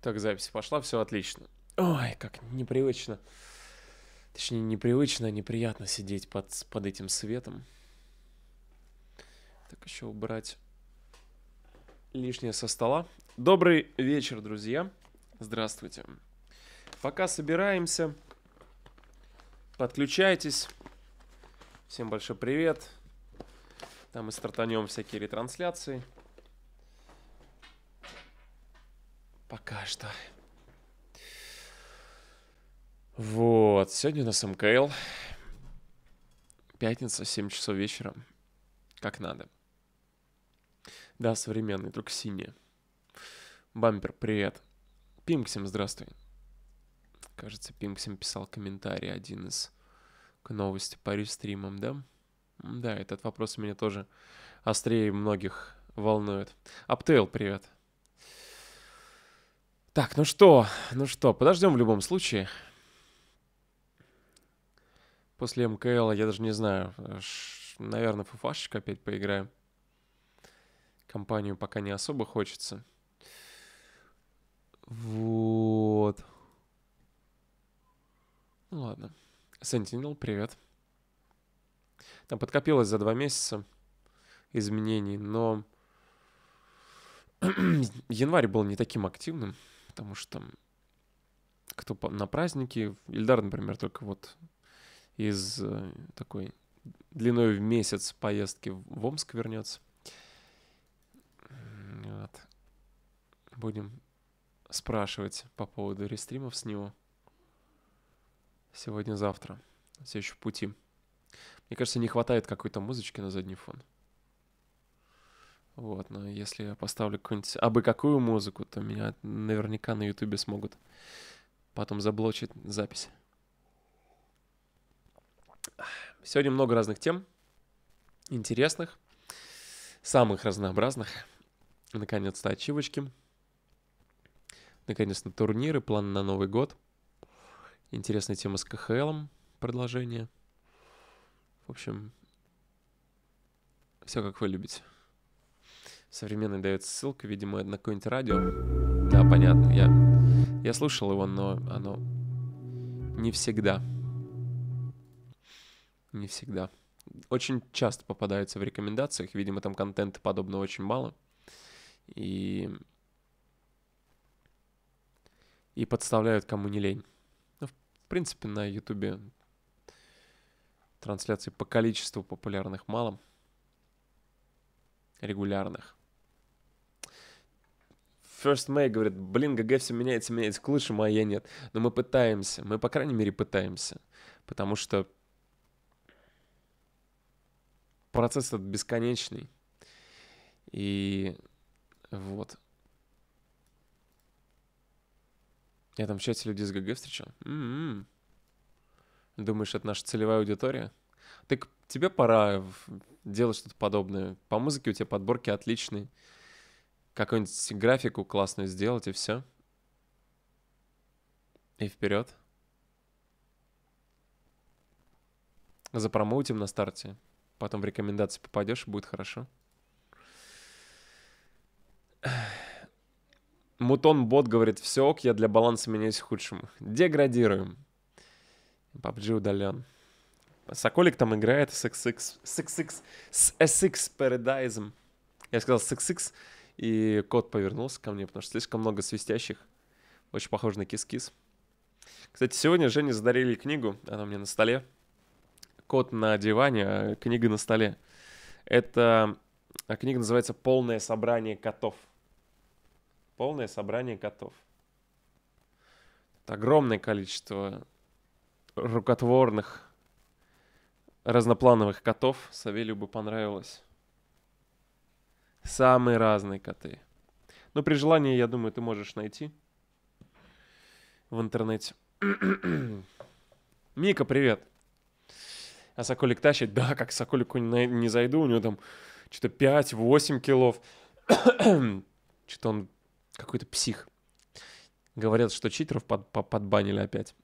Так, запись пошла, все отлично. Ой, как непривычно. Точнее, непривычно, а неприятно сидеть под, под этим светом. Так, еще убрать лишнее со стола. Добрый вечер, друзья. Здравствуйте. Пока собираемся, подключайтесь. Всем большой привет. Там мы стартанем всякие ретрансляции. Пока что. Вот, сегодня у нас МКЛ. Пятница, 7 часов вечера. Как надо. Да, современный, только синий. Бампер, привет. Пимксим, здравствуй. Кажется, Пимксим писал комментарий один из к новости по рестримам, да? Да, этот вопрос меня тоже острее многих волнует. Аптейл, привет. Так, ну что, ну что, подождем в любом случае. После МКЛ я даже не знаю, наверное, фуфашечка опять поиграем. Компанию пока не особо хочется. Вот. Ну ладно. Sentinel, привет. Там подкопилось за два месяца изменений, но январь был не таким активным потому что кто на праздники, Ильдар, например, только вот из э, такой длиной в месяц поездки в Омск вернется. Вот. Будем спрашивать по поводу рестримов с него сегодня-завтра. Все еще в пути. Мне кажется, не хватает какой-то музычки на задний фон. Вот, но если я поставлю какую-нибудь абы какую музыку, то меня наверняка на Ютубе смогут потом заблочить запись. Сегодня много разных тем, интересных, самых разнообразных. Наконец-то ачивочки. Наконец-то турниры, план на Новый год. Интересная тема с КХЛом, продолжение. В общем, все как вы любите современный дает ссылку, видимо, на какое-нибудь радио. Да, понятно, я, я слушал его, но оно не всегда. Не всегда. Очень часто попадаются в рекомендациях, видимо, там контента подобного очень мало. И и подставляют кому не лень. Ну, в принципе, на Ютубе трансляции по количеству популярных мало, регулярных. First May говорит, блин, ГГ все меняется, меняется к лучшему, а я нет. Но мы пытаемся, мы, по крайней мере, пытаемся. Потому что процесс этот бесконечный. И вот. Я там в чате людей с ГГ встречал. М-м-м. Думаешь, это наша целевая аудитория? Так тебе пора делать что-то подобное. По музыке у тебя подборки отличные какую-нибудь графику классную сделать и все. И вперед. Запромоутим на старте. Потом в рекомендации попадешь, будет хорошо. Мутон бот говорит, все ок, я для баланса меняюсь к худшему. Деградируем. PUBG удален. Соколик там играет с XX, с XX, с SX Paradise. Я сказал с XX и кот повернулся ко мне, потому что слишком много свистящих. Очень похоже на кис-кис. Кстати, сегодня Жене задарили книгу, она у меня на столе. Кот на диване, а книга на столе. Это а книга называется «Полное собрание котов». «Полное собрание котов». Это огромное количество рукотворных, разноплановых котов. Савелью бы понравилось. Самые разные коты. Но при желании, я думаю, ты можешь найти в интернете. Мика, привет. А Соколик тащит? Да, как Соколику не, не зайду, у него там что-то 5-8 килов. что-то он какой-то псих. Говорят, что читеров под, под, подбанили опять.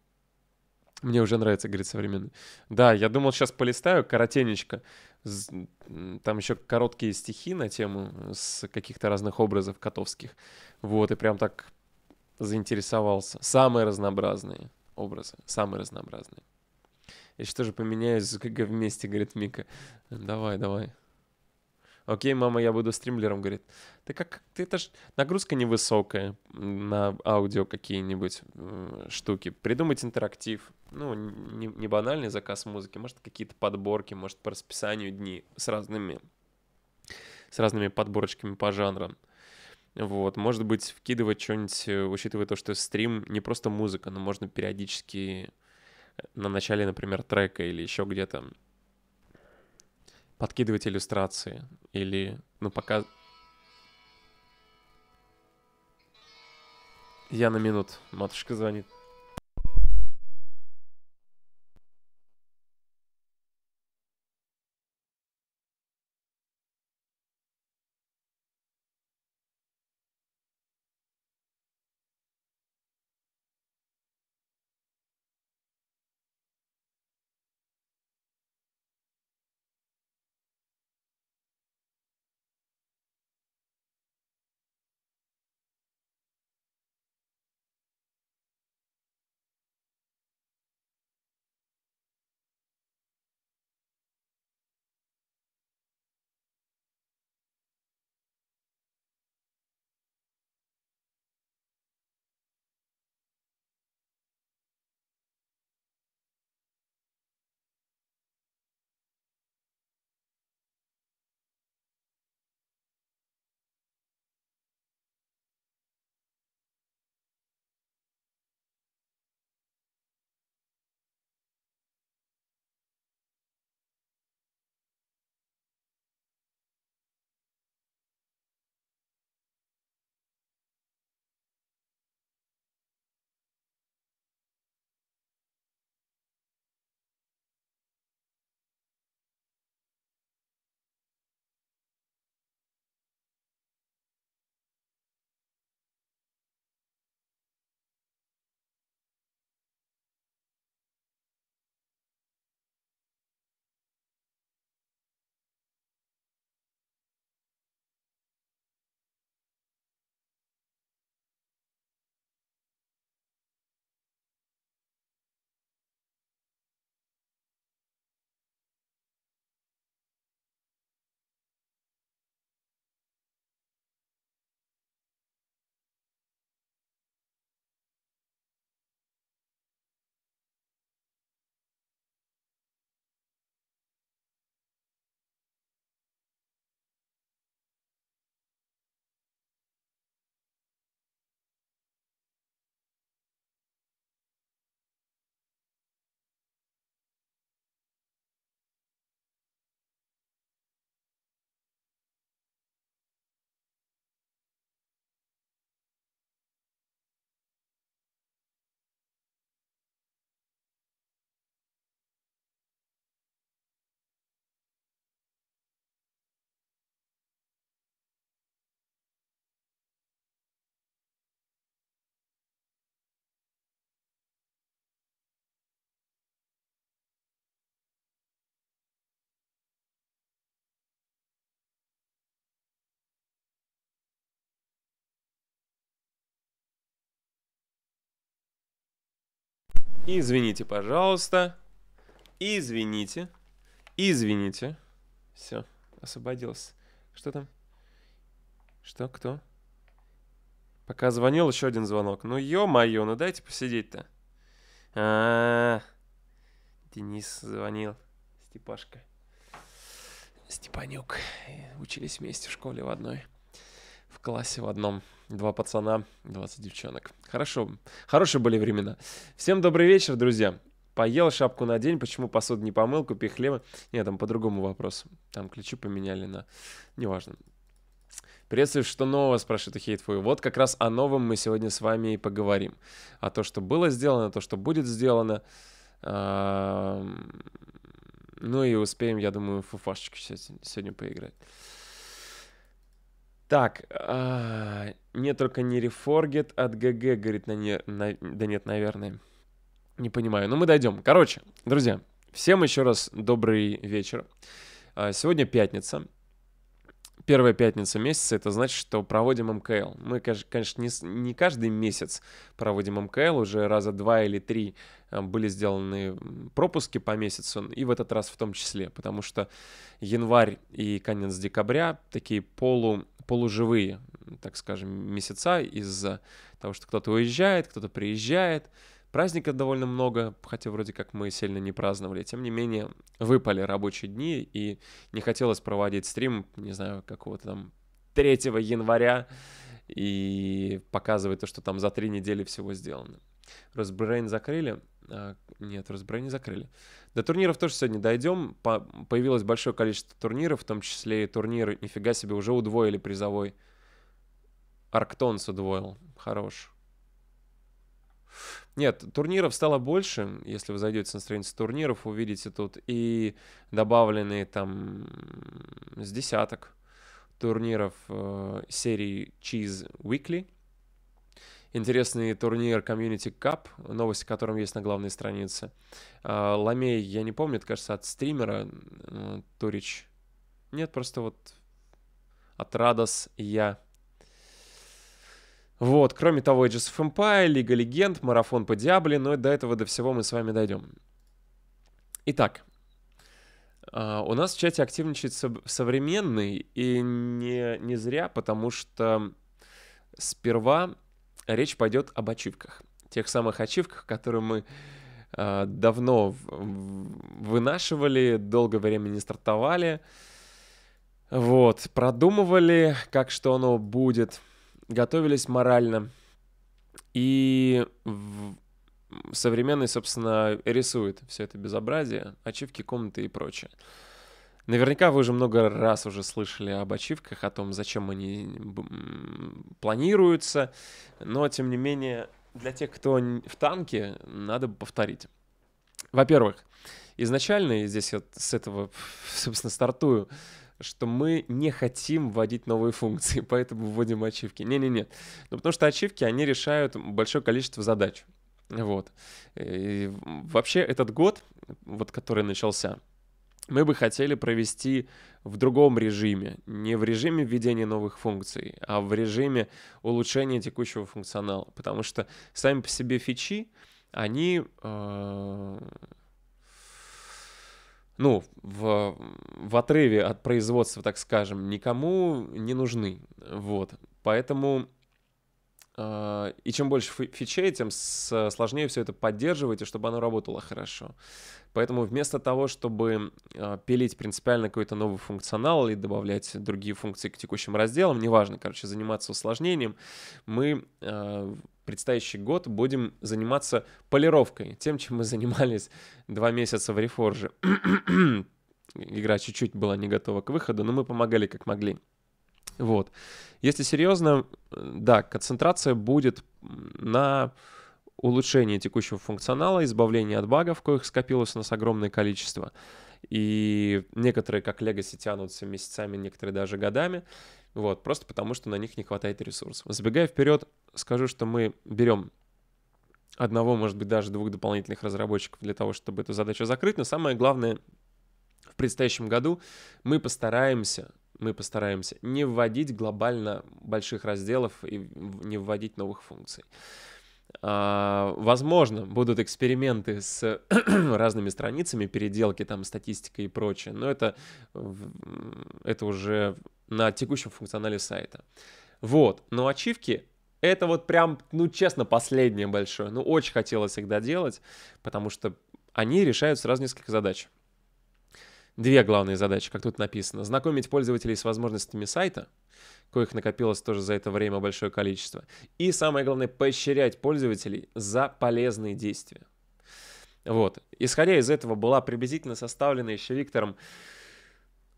Мне уже нравится, говорит, современный. Да, я думал, сейчас полистаю, коротенечко. Там еще короткие стихи на тему э, с каких-то разных образов котовских. Вот, и прям так заинтересовался. Самые разнообразные образы, самые разнообразные. Я что же поменяюсь с ГГ вместе, говорит Мика. Давай, давай окей, мама, я буду стримлером, говорит, ты как, ты это ж нагрузка невысокая на аудио какие-нибудь э, штуки, придумать интерактив, ну, не, не банальный заказ музыки, может, какие-то подборки, может, по расписанию дни с разными, с разными подборочками по жанрам. Вот, может быть, вкидывать что-нибудь, э, учитывая то, что стрим не просто музыка, но можно периодически э, на начале, например, трека или еще где-то подкидывать иллюстрации или, ну, пока... Я на минут, матушка звонит. Извините, пожалуйста. Извините. Извините. Все, освободился. Что там? Что, кто? Пока звонил, еще один звонок. Ну, ё-моё, ну дайте посидеть-то. А, -а, а Денис звонил. Степашка. Степанюк. Э, учились вместе в школе в одной в классе в одном. Два пацана, 20 девчонок. Хорошо, хорошие были времена. Всем добрый вечер, друзья. Поел шапку на день, почему посуду не помыл, купи хлеба. Нет, там по другому вопросу. Там ключи поменяли на... Неважно. Приветствую, что нового, спрашивает Хейтфу. Вот как раз о новом мы сегодня с вами и поговорим. А то, что было сделано, то, что будет сделано. Ну и успеем, я думаю, фуфашечку сегодня поиграть. Так, а, не только не рефоргет от ГГ, говорит, на не, на, да нет, наверное. Не понимаю, но ну, мы дойдем. Короче, друзья, всем еще раз добрый вечер. А, сегодня пятница. Первая пятница месяца, это значит, что проводим МКЛ. Мы, конечно, не, не каждый месяц проводим МКЛ, уже раза два или три а, были сделаны пропуски по месяцу, и в этот раз в том числе, потому что январь и конец декабря такие полу полуживые, так скажем, месяца из-за того, что кто-то уезжает, кто-то приезжает. Праздников довольно много, хотя вроде как мы сильно не праздновали. Тем не менее, выпали рабочие дни, и не хотелось проводить стрим, не знаю, какого-то там 3 января и показывать то, что там за три недели всего сделано. Росбрейн закрыли. А, нет, Росбрейн не закрыли. До турниров тоже сегодня дойдем. По появилось большое количество турниров, в том числе и турниры. Нифига себе, уже удвоили призовой. Арктонс удвоил. Хорош. Нет, турниров стало больше. Если вы зайдете на страницу турниров, увидите тут и добавленные там с десяток турниров э, серии Cheese Weekly – интересный турнир Community Cup, новости о котором есть на главной странице. А, Ламей, я не помню, это, кажется, от стримера Турич. Нет, просто вот от Радос я. Вот, кроме того, Ages of Empire, Лига Легенд, Марафон по Диабле, но до этого, до всего мы с вами дойдем. Итак, а, у нас в чате активничает современный, и не, не зря, потому что сперва речь пойдет об ачивках. Тех самых ачивках, которые мы э, давно вынашивали, долгое время не стартовали. Вот, продумывали, как что оно будет, готовились морально. И современный, собственно, рисует все это безобразие, ачивки комнаты и прочее. Наверняка вы уже много раз уже слышали об ачивках, о том, зачем они планируются, но, тем не менее, для тех, кто в танке, надо повторить. Во-первых, изначально, и здесь я с этого, собственно, стартую, что мы не хотим вводить новые функции, поэтому вводим ачивки. Не-не-не. Ну, потому что ачивки, они решают большое количество задач. Вот. И вообще этот год, вот который начался, мы бы хотели провести в другом режиме, не в режиме введения новых функций, а в режиме улучшения текущего функционала, потому что сами по себе фичи, они, э, ну, в, в отрыве от производства, так скажем, никому не нужны, вот, поэтому а, и чем больше фичей, тем сложнее все это поддерживать, и чтобы оно работало хорошо. Поэтому вместо того, чтобы а, пилить принципиально какой-то новый функционал и добавлять другие функции к текущим разделам, неважно, короче, заниматься усложнением, мы а, в предстоящий год будем заниматься полировкой, тем, чем мы занимались два месяца в рефорже. Игра чуть-чуть была не готова к выходу, но мы помогали как могли. Вот. Если серьезно, да, концентрация будет на улучшении текущего функционала, избавлении от багов, коих скопилось у нас огромное количество. И некоторые, как Legacy, тянутся месяцами, некоторые даже годами. Вот, просто потому что на них не хватает ресурсов. Забегая вперед, скажу, что мы берем одного, может быть, даже двух дополнительных разработчиков для того, чтобы эту задачу закрыть. Но самое главное, в предстоящем году мы постараемся мы постараемся не вводить глобально больших разделов и не вводить новых функций. А, возможно, будут эксперименты с разными страницами, переделки, там, статистика и прочее, но это, это уже на текущем функционале сайта. Вот, но ачивки — это вот прям, ну, честно, последнее большое. Ну, очень хотелось всегда делать, потому что они решают сразу несколько задач две главные задачи, как тут написано. Знакомить пользователей с возможностями сайта, коих накопилось тоже за это время большое количество. И самое главное, поощрять пользователей за полезные действия. Вот. Исходя из этого была приблизительно составлена еще Виктором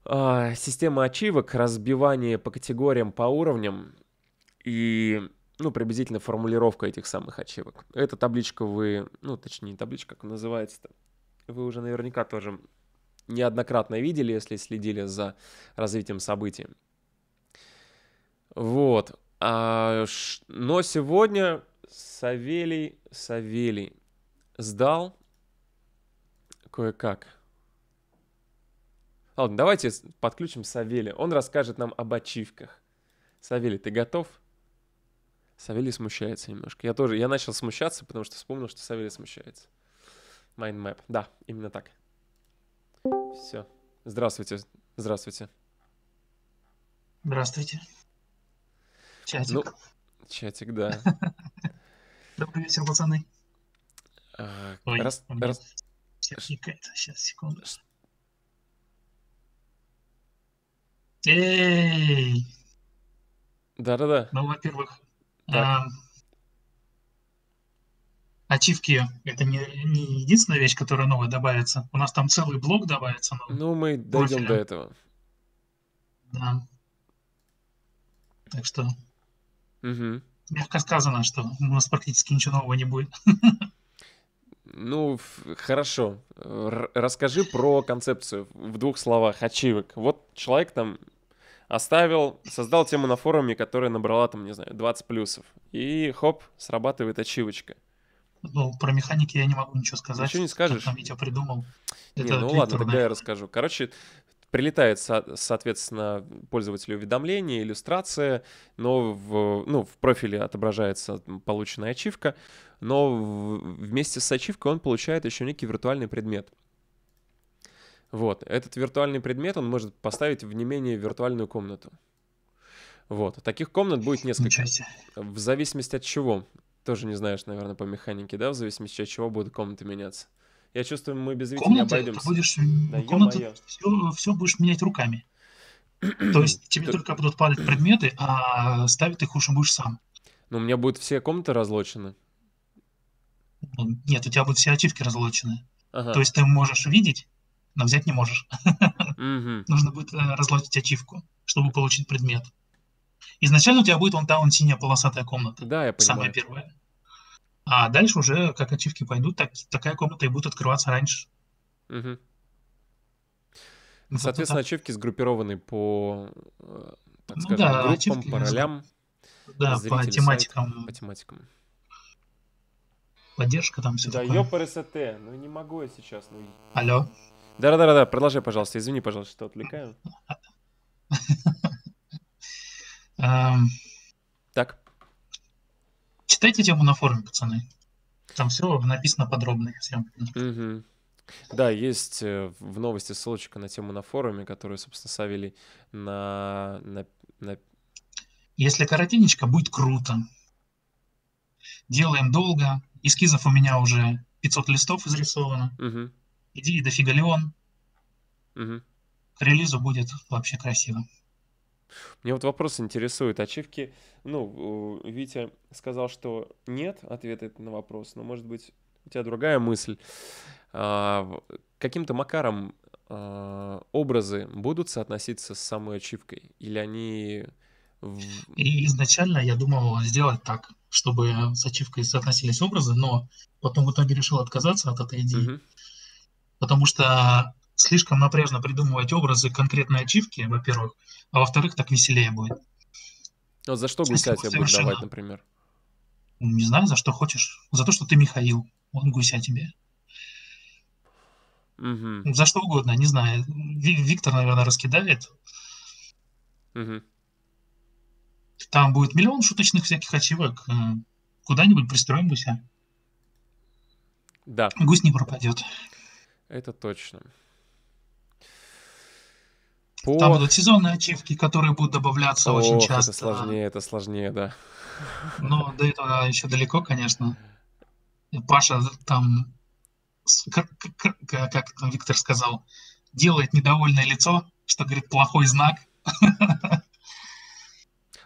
э, система ачивок, разбивание по категориям, по уровням и ну, приблизительно формулировка этих самых ачивок. Эта табличка вы, ну, точнее, не табличка, как называется-то, вы уже наверняка тоже неоднократно видели, если следили за развитием событий. Вот. А, но сегодня Савелий, Савелий сдал кое-как. Ладно, давайте подключим Савелия. Он расскажет нам об ачивках. Савелий, ты готов? Савелий смущается немножко. Я тоже, я начал смущаться, потому что вспомнил, что Савелий смущается. Майндмэп, да, именно так. Все. Здравствуйте. Здравствуйте. Здравствуйте. Чатик. Ну, чатик, да. Добрый вечер, пацаны. А, Ой, Сейчас, секунду. Эй! Да-да-да. Ну, во-первых, а, Ачивки – это не, не единственная вещь, которая новая добавится. У нас там целый блок добавится. Новый ну, мы дойдем до этого. Да. Так что. Угу. Мягко сказано, что у нас практически ничего нового не будет. Ну, хорошо. Р расскажи про концепцию в двух словах. Ачивок. Вот человек там оставил, создал тему на форуме, которая набрала там, не знаю, 20 плюсов. И хоп, срабатывает ачивочка. Ну, про механики я не могу ничего сказать. Ничего не скажешь? Кто там видео придумал. Не, ну ладно, да? тогда я расскажу. Короче, прилетает, соответственно, пользователю уведомление, иллюстрация, но в, ну, в профиле отображается полученная ачивка, но вместе с ачивкой он получает еще некий виртуальный предмет. Вот, этот виртуальный предмет он может поставить в не менее виртуальную комнату. Вот, таких комнат будет несколько. В зависимости от чего тоже не знаешь, наверное, по механике, да, в зависимости от чего будут комнаты меняться. Я чувствую, мы без Вити не обойдемся. Ты будешь, да, комнаты, все, все будешь менять руками. То есть тебе только будут падать предметы, а ставить их уж будешь сам. Ну, у меня будут все комнаты разлочены. Ну, нет, у тебя будут все ачивки разлочены. Ага. То есть ты можешь видеть, но взять не можешь. Угу. Нужно будет э, разлочить ачивку, чтобы получить предмет. Изначально у тебя будет он таун синяя полосатая комната. Да, я понимаю. Самая первая. А дальше уже, как ачивки пойдут, так, такая комната и будет открываться раньше. Угу. Ну, Соответственно, так. ачивки сгруппированы по, э, так ну, скажем, да, группам, по ролям. Да, по тематикам. Сайта, по тематикам. Поддержка там все Да ёпрст, а ну не могу я сейчас. Ну... Алло. Да-да-да, продолжай, пожалуйста, извини, пожалуйста, что отвлекаю. Эм, так. Читайте тему на форуме, пацаны. Там все написано подробно. Всем. Угу. Да, есть э, в новости ссылочка на тему на форуме, которую, собственно, Савелий на... на, на... Если коротенечко, будет круто. Делаем долго. Эскизов у меня уже 500 листов изрисовано. Угу. Иди дофига Леон. Угу. К релизу будет вообще красиво. Мне вот вопрос интересует. Ачивки, ну, э, Витя сказал, что нет ответа на вопрос, но, может быть, у тебя другая мысль. А, каким-то макаром а, образы будут соотноситься с самой ачивкой? Или они... И изначально я думал сделать так, чтобы с ачивкой соотносились образы, но потом в итоге решил отказаться от этой идеи. Угу. Потому что слишком напряжно придумывать образы конкретной ачивки, во-первых, а во-вторых, так веселее будет. А за что гуся тебе будет давать, например? Ну, не знаю, за что хочешь. За то, что ты Михаил, он гуся тебе. Угу. За что угодно, не знаю. Виктор, наверное, раскидает. Угу. Там будет миллион шуточных всяких ачивок. Э, куда-нибудь пристроим гуся. Да. Гусь не пропадет. Это точно. По... Там будут сезонные ачивки, которые будут добавляться Ох, очень часто. Это сложнее, это сложнее, да. Ну, до этого еще далеко, конечно. Паша там, как, как, как там Виктор сказал, делает недовольное лицо, что говорит плохой знак.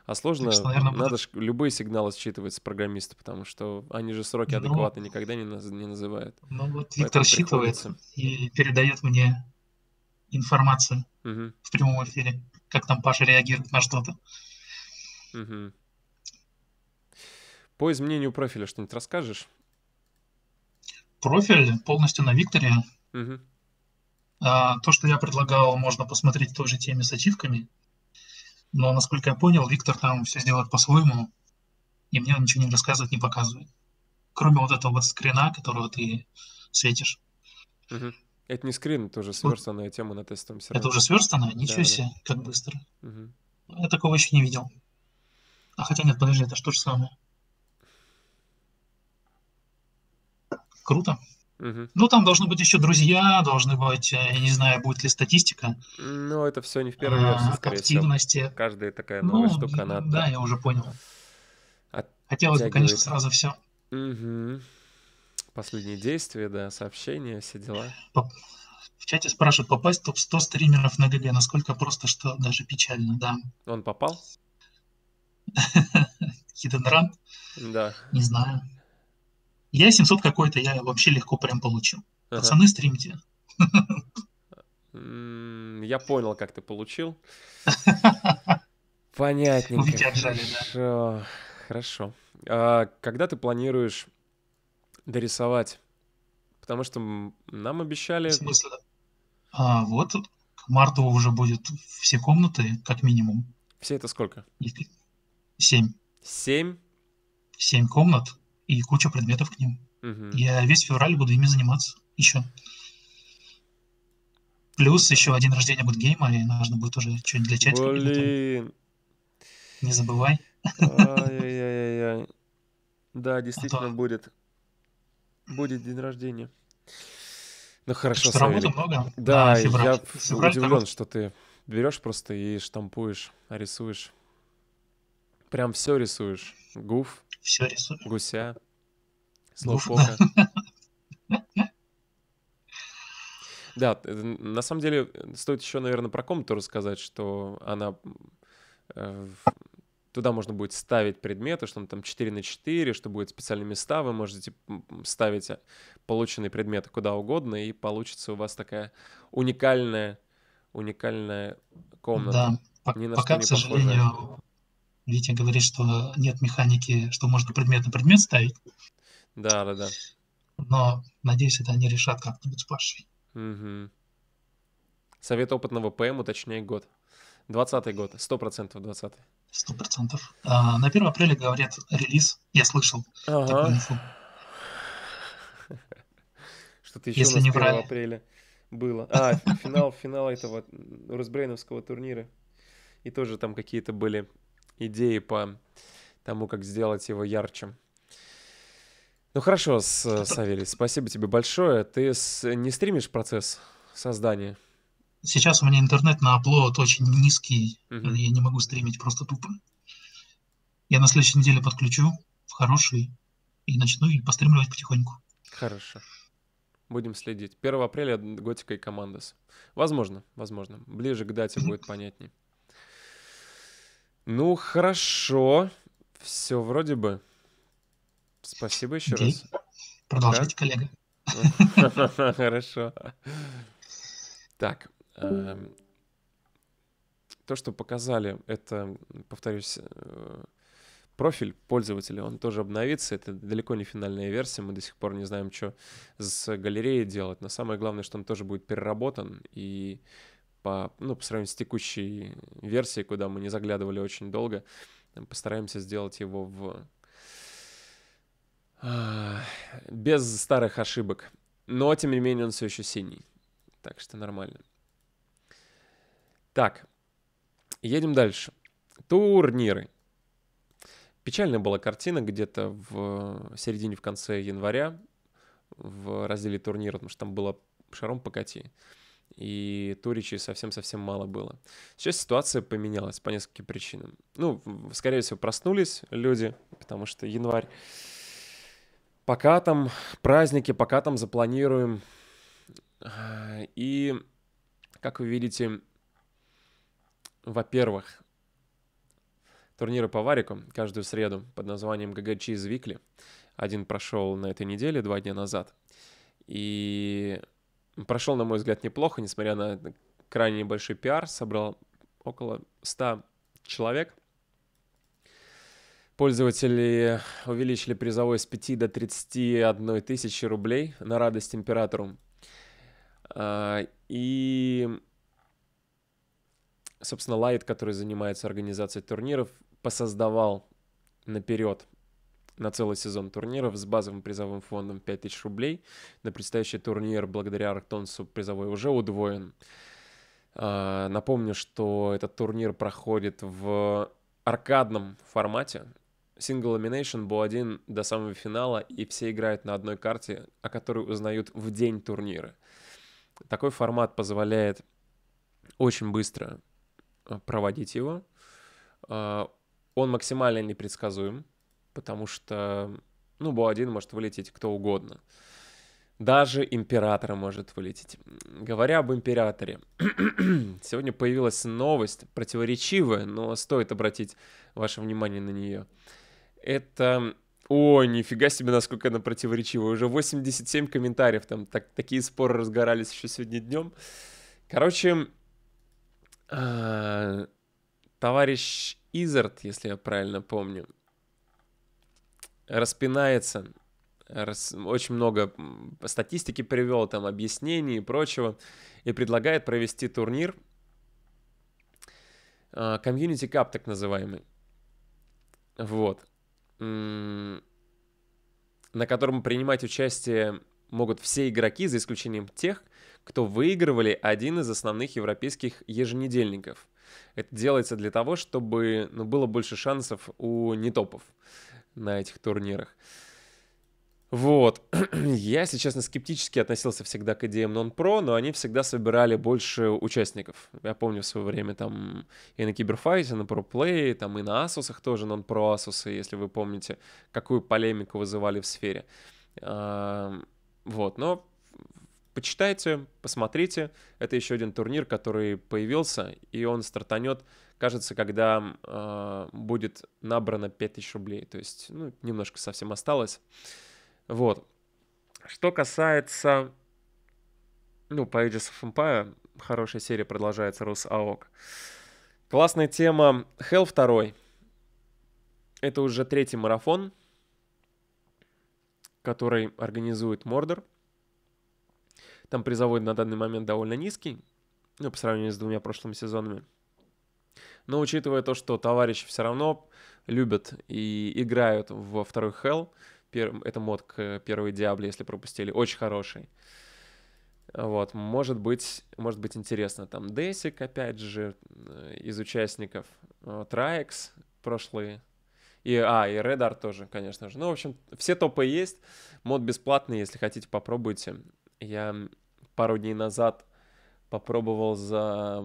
А сложно, что, наверное, надо будет... любые сигналы считывать с программиста, потому что они же сроки ну, адекватно никогда не, не называют. Ну вот Виктор Поэтому считывает и передает мне информацию угу. в прямом эфире, как там Паша реагирует на что-то. Угу. По изменению профиля что-нибудь расскажешь? Профиль полностью на Викторе. Угу. А, то, что я предлагал, можно посмотреть в той же теме с ачивками. Но, насколько я понял, Виктор там все сделает по-своему, и мне он ничего не рассказывает, не показывает. Кроме вот этого вот скрина, которого ты светишь. Угу. Это не скрин, это уже сверстанная тема на тестовом сервере. Это уже сверстанная? Ничего да, себе, да. как быстро. Угу. Я такого еще не видел. А хотя нет, подожди, это что же самое. Круто. Угу. Ну, там должны быть еще друзья, должны быть, э, я не знаю, будет ли статистика. Ну, это все не в первый раз. а, активности. всего. Каждая такая ну, новая ну, штука, она... Да, я уже понял. От... Хотелось бы, конечно, сразу все. Угу. Последние действия, да, сообщения, все дела. В чате спрашивают, попасть в топ-100 стримеров на ГГ, насколько просто, что даже печально, да. Он попал? Хиденран? Да. Не знаю. Я 700 какой-то, я вообще легко прям получил. Ага. Пацаны, стримите. Я понял, как ты получил. Понятненько. Хорошо. Да. Хорошо. А, когда ты планируешь дорисовать. Потому что нам обещали... В смысле? А, вот к марту уже будет все комнаты, как минимум. Все это сколько? Семь. Семь? Семь комнат и куча предметов к ним. Угу. Я весь февраль буду ими заниматься еще. Плюс еще один рождение будет гейма, и нужно будет уже что-нибудь для чатика. Блин. Не забывай. Ай-яй-яй-яй. Да, действительно а то... будет будет день рождения. Ну хорошо, что работы много? Да, да февраль. я февраль, удивлен, работ... что ты берешь просто и штампуешь, рисуешь. Прям все рисуешь. Гуф, все рисую. гуся, слоупока. Да, на самом деле стоит еще, наверное, про комнату рассказать, что она э, Туда можно будет ставить предметы, что он там 4 на 4, что будет специальные места, вы можете ставить э, полученные предметы куда угодно, и получится у вас такая уникальная, уникальная комната. Да, Ни пока, к сожалению, похожая. Витя говорит, что нет механики, что можно предмет на предмет ставить. Да, да, да. Но, надеюсь, это они решат как-нибудь с Пашей. Угу. Совет опытного ПМ, уточняй год. 20 год, 100% 20 Сто процентов. А, на 1 апреля, говорят, релиз. Я слышал ага. такую инфу. Что-то еще Если у нас не 1 брали. апреля было. А, финал, финал этого Росбрейновского турнира. И тоже там какие-то были идеи по тому, как сделать его ярче. Ну хорошо, Савелий, спасибо тебе большое. Ты не стримишь процесс создания? Сейчас у меня интернет на upload очень низкий, угу. я не могу стримить просто тупо. Я на следующей неделе подключу в хороший и начну и постримливать потихоньку. Хорошо. Будем следить. 1 апреля Готика и Командос. Возможно, возможно. Ближе к дате будет понятнее. Ну, хорошо. Все вроде бы. Спасибо еще okay. раз. Продолжайте, да? коллега. Хорошо. Так, Эм, то, что показали, это, повторюсь, э, профиль пользователя, он тоже обновится. Это далеко не финальная версия, мы до сих пор не знаем, что с галереей делать. Но самое главное, что он тоже будет переработан и по, ну, по сравнению с текущей версией, куда мы не заглядывали очень долго, постараемся сделать его в а, без старых ошибок. Но, тем не менее, он все еще синий. Так что нормально. Так, едем дальше. Турниры. Печальная была картина где-то в э, середине, в конце января в разделе турнира, потому что там было шаром покати. И Туричи совсем-совсем мало было. Сейчас ситуация поменялась по нескольким причинам. Ну, скорее всего, проснулись люди, потому что январь. Пока там праздники, пока там запланируем. А, и, как вы видите, во-первых, турниры по варику каждую среду под названием ГГ Чиз Викли. Один прошел на этой неделе, два дня назад. И прошел, на мой взгляд, неплохо, несмотря на крайне небольшой пиар. Собрал около 100 человек. Пользователи увеличили призовой с 5 до 31 тысячи рублей на радость императору. А, и собственно, Light, который занимается организацией турниров, посоздавал наперед на целый сезон турниров с базовым призовым фондом 5000 рублей. На предстоящий турнир благодаря Арктонсу призовой уже удвоен. А, напомню, что этот турнир проходит в аркадном формате. Сингл Elimination был один до самого финала, и все играют на одной карте, о которой узнают в день турнира. Такой формат позволяет очень быстро проводить его. А, он максимально непредсказуем, потому что, ну, Бу-1 может вылететь кто угодно. Даже императора может вылететь. Говоря об императоре, сегодня появилась новость, противоречивая, но стоит обратить ваше внимание на нее. Это... О, нифига себе, насколько она противоречивая. Уже 87 комментариев, там так, такие споры разгорались еще сегодня днем. Короче, Э, товарищ Изард, если я правильно помню, распинается. Рас... Очень много статистики привел, там объяснений и прочего. И предлагает провести турнир. Комьюнити э, Кап, так называемый. Вот. На котором принимать участие могут все игроки, за исключением тех, кто выигрывали один из основных европейских еженедельников. Это делается для того, чтобы ну, было больше шансов у нетопов на этих турнирах. Вот. Я, сейчас честно, скептически относился всегда к идеям Non-Pro, но они всегда собирали больше участников. Я помню в свое время там и на Киберфайте, и на ProPlay, там и на Asus'ах тоже Non-Pro Asus'ы, если вы помните, какую полемику вызывали в сфере. Вот, но почитайте, посмотрите. Это еще один турнир, который появился, и он стартанет, кажется, когда э, будет набрано 5000 рублей. То есть, ну, немножко совсем осталось. Вот. Что касается, ну, по Aegis of Empire, хорошая серия продолжается, Рус Аок. Классная тема Hell 2. Это уже третий марафон, который организует Мордор. Там призовой на данный момент довольно низкий, ну, по сравнению с двумя прошлыми сезонами. Но учитывая то, что товарищи все равно любят и играют во второй Hell, пер... это мод к э, первой Диабле, если пропустили, очень хороший. Вот, может быть, может быть интересно. Там Десик опять же, э, из участников, э, Трайекс прошлые, и, а, и Редар тоже, конечно же. Ну, в общем, все топы есть. Мод бесплатный, если хотите, попробуйте. Я пару дней назад попробовал за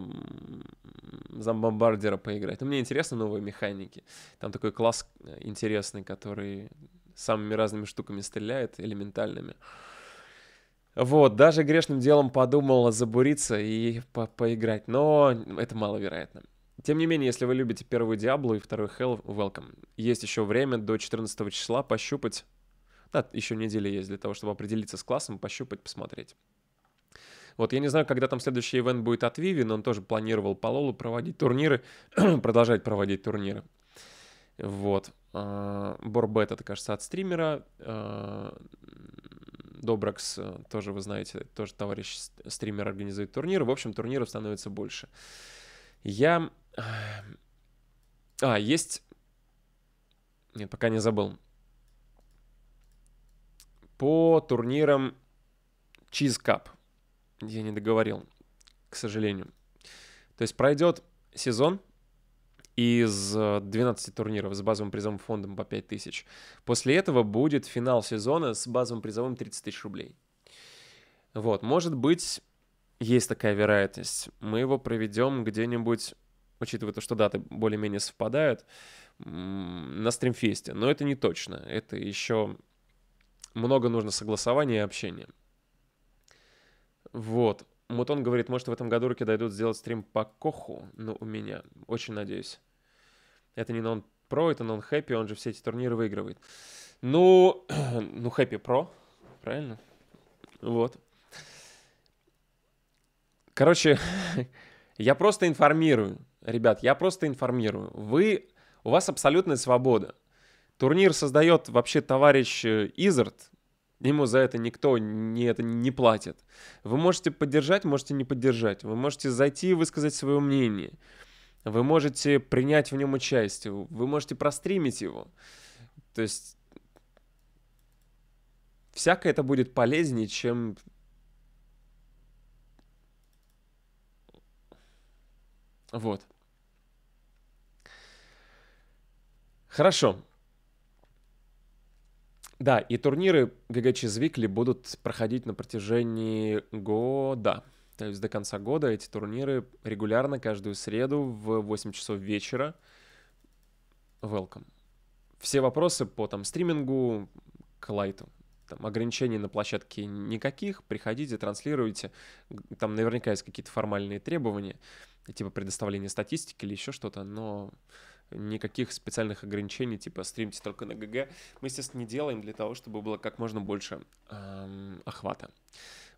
за бомбардира поиграть. Ну, мне интересны новые механики. Там такой класс э, интересный, который самыми разными штуками стреляет, элементальными. Вот, даже грешным делом подумал забуриться и по поиграть, но это маловероятно. Тем не менее, если вы любите первую Диаблу и вторую Hell, welcome. Есть еще время до 14 числа пощупать да, еще неделя есть для того, чтобы определиться с классом, пощупать, посмотреть. Вот, я не знаю, когда там следующий ивент будет от Vivi, но он тоже планировал по Лолу проводить турниры, продолжать проводить турниры. Вот. А, Борбет, это, кажется, от стримера. А, Добракс, э, тоже, вы знаете, тоже товарищ стример организует турниры. В общем, турниров становится больше. Я... А, есть... Нет, пока не забыл по турнирам Cheese Cup. Я не договорил, к сожалению. То есть пройдет сезон из 12 э, турниров с базовым призовым фондом по 5000. После этого будет финал сезона с базовым призовым 30 тысяч рублей. Вот, может быть, есть такая вероятность. Мы его проведем где-нибудь, учитывая то, что даты более-менее совпадают, на стримфесте. Но это не точно. Это еще много нужно согласования и общения. Вот. Мутон говорит, может, в этом году руки дойдут сделать стрим по Коху, но ну, у меня. Очень надеюсь. Это не нон про, это нон хэппи, он же все эти турниры выигрывает. Ну, ну хэппи про, правильно? Вот. Короче, я просто информирую, ребят, я просто информирую. Вы, у вас абсолютная свобода. Турнир создает вообще товарищ э, Изерт, Ему за это никто не, это не платит. Вы можете поддержать, можете не поддержать. Вы можете зайти и высказать свое мнение. Вы можете принять в нем участие. Вы можете простримить его. То есть... Всякое это будет полезнее, чем... Вот. Хорошо. Да, и турниры ГГЧ Звикли будут проходить на протяжении года. То есть до конца года эти турниры регулярно каждую среду в 8 часов вечера. Welcome. Все вопросы по там стримингу к лайту. Там ограничений на площадке никаких. Приходите, транслируйте. Там наверняка есть какие-то формальные требования, типа предоставления статистики или еще что-то, но никаких специальных ограничений, типа стримьте только на ГГ, мы, естественно, не делаем для того, чтобы было как можно больше эм, охвата.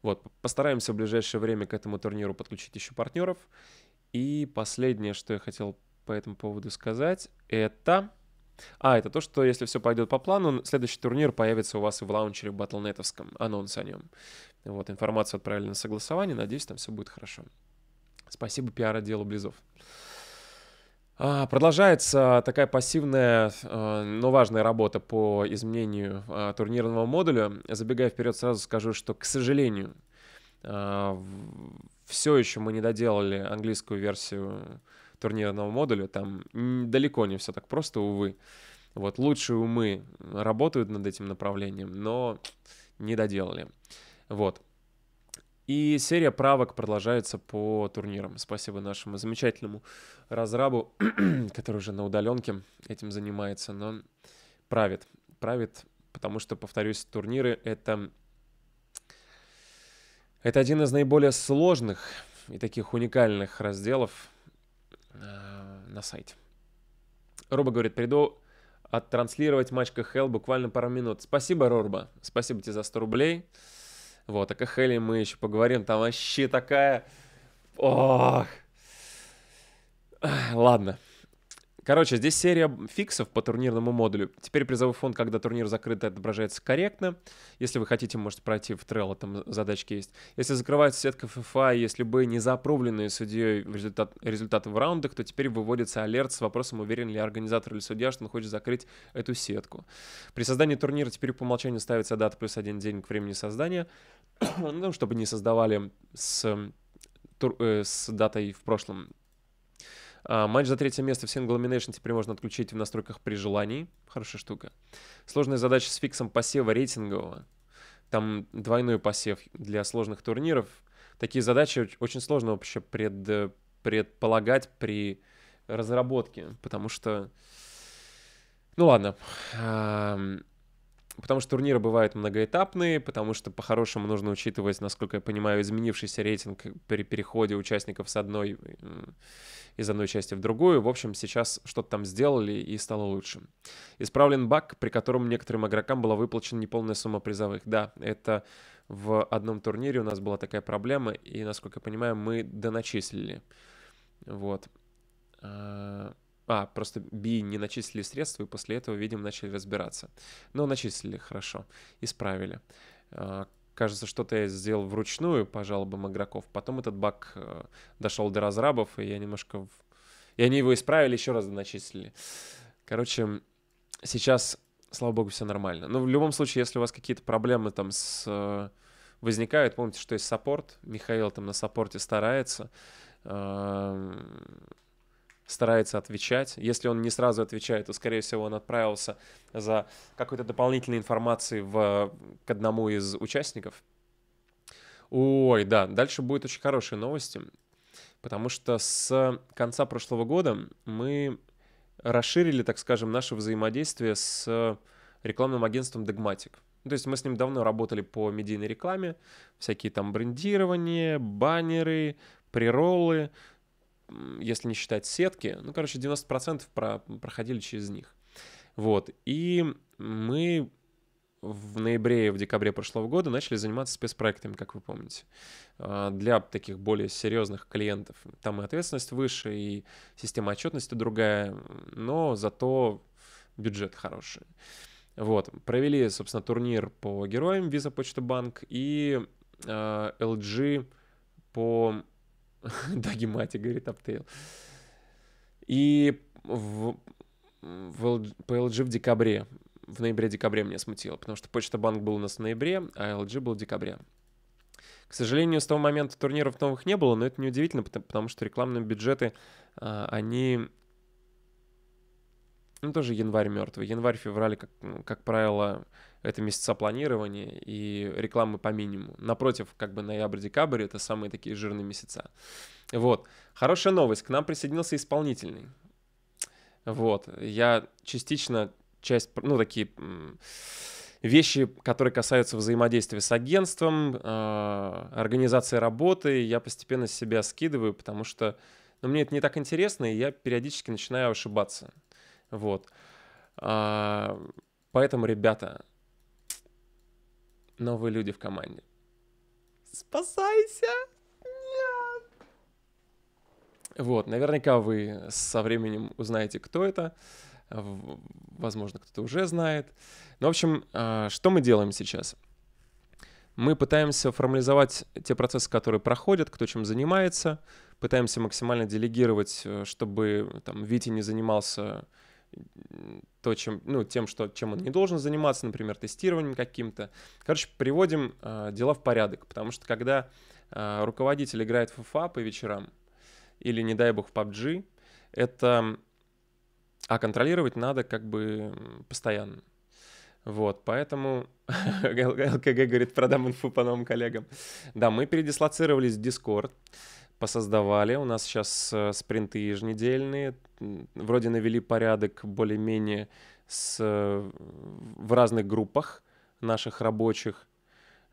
Вот, постараемся в ближайшее время к этому турниру подключить еще партнеров. И последнее, что я хотел по этому поводу сказать, это... А, это то, что если все пойдет по плану, следующий турнир появится у вас в лаунчере в батлнетовском, анонс о нем. Вот, информацию отправили на согласование, надеюсь, там все будет хорошо. Спасибо пиар-отделу Близов. А, продолжается такая пассивная, э, но важная работа по изменению э, турнирного модуля. Забегая вперед, сразу скажу, что, к сожалению, э, все еще мы не доделали английскую версию турнирного модуля. Там далеко не все так просто, увы. Вот лучшие умы работают над этим направлением, но не доделали. Вот. И серия правок продолжается по турнирам. Спасибо нашему замечательному разрабу, который уже на удаленке этим занимается, но правит. Правит, потому что, повторюсь, турниры — это... Это один из наиболее сложных и таких уникальных разделов а, на сайте. Руба говорит, приду оттранслировать матч КХЛ буквально пару минут. Спасибо, Рорба. Спасибо тебе за 100 рублей. Вот, о Кахеле мы еще поговорим, там вообще такая... Ох! Ладно. Короче, здесь серия фиксов по турнирному модулю. Теперь призовой фонд, когда турнир закрыт, отображается корректно. Если вы хотите, можете пройти в Trello, там задачки есть. Если закрывается сетка ФФА, если бы не запровленные судьей результат, результаты в раундах, то теперь выводится алерт с вопросом, уверен ли организатор или судья, что он хочет закрыть эту сетку. При создании турнира теперь по умолчанию ставится дата плюс один день к времени создания, ну, чтобы не создавали с, э, тур, э, с датой в прошлом а, матч за третье место в Single Elimination теперь можно отключить в настройках при желании. Хорошая штука. Сложная задача с фиксом посева рейтингового. Там двойной посев для сложных турниров. Такие задачи очень сложно вообще пред, предполагать при разработке, потому что... Ну ладно потому что турниры бывают многоэтапные, потому что по-хорошему нужно учитывать, насколько я понимаю, изменившийся рейтинг при переходе участников с одной из одной части в другую. В общем, сейчас что-то там сделали и стало лучше. Исправлен баг, при котором некоторым игрокам была выплачена неполная сумма призовых. Да, это в одном турнире у нас была такая проблема, и, насколько я понимаю, мы доначислили. Вот. А, а, просто Би не начислили средства, и после этого, видимо, начали разбираться. Но начислили, хорошо, исправили. А, кажется, что-то я сделал вручную по жалобам игроков. Потом этот баг э, дошел до разрабов, и я немножко... И они его исправили, еще раз начислили. Короче, сейчас, слава богу, все нормально. Но в любом случае, если у вас какие-то проблемы там с... Э, возникают, помните, что есть саппорт. Михаил там на саппорте старается старается отвечать. Если он не сразу отвечает, то, скорее всего, он отправился за какой-то дополнительной информацией в, к одному из участников. Ой, да, дальше будет очень хорошие новости, потому что с конца прошлого года мы расширили, так скажем, наше взаимодействие с рекламным агентством Dogmatic. То есть мы с ним давно работали по медийной рекламе, всякие там брендирование, баннеры, приролы, если не считать сетки, ну, короче, 90% про, проходили через них. Вот, и мы в ноябре и в декабре прошлого года начали заниматься спецпроектами, как вы помните, а, для таких более серьезных клиентов. Там и ответственность выше, и система отчетности другая, но зато бюджет хороший. Вот, провели, собственно, турнир по героям Visa Почта Банк и а, LG по Даги Мати, говорит Аптейл. И в, в, по LG в декабре, в ноябре-декабре меня смутило, потому что Почта Банк был у нас в ноябре, а LG был в декабре. К сожалению, с того момента турниров новых не было, но это неудивительно, потому, потому что рекламные бюджеты, а, они... Ну, тоже январь мертвый. Январь-февраль, как, ну, как правило, это месяца планирования и рекламы по минимуму. Напротив, как бы ноябрь-декабрь — это самые такие жирные месяца. Вот. Хорошая новость. К нам присоединился исполнительный. Вот. Я частично часть, ну, такие вещи, которые касаются взаимодействия с агентством, э, организации работы, я постепенно себя скидываю, потому что ну, мне это не так интересно, и я периодически начинаю ошибаться. Вот. Э, поэтому, ребята, новые люди в команде. Спасайся! Нет! Вот, наверняка вы со временем узнаете, кто это. Возможно, кто-то уже знает. Но ну, в общем, а, что мы делаем сейчас? Мы пытаемся формализовать те процессы, которые проходят, кто чем занимается, пытаемся максимально делегировать, э, чтобы там Витя не занимался то, чем, ну, тем, что, чем он не должен заниматься, например, тестированием каким-то. Короче, приводим э, дела в порядок, потому что когда э, руководитель играет в ФФА по вечерам, или, не дай бог, в PUBG, это... А контролировать надо как бы постоянно. Вот, поэтому ЛКГ говорит, продам инфу по новым коллегам. Да, мы передислоцировались в Discord посоздавали. У нас сейчас э, спринты еженедельные. Вроде навели порядок более-менее с, э, в разных группах наших рабочих.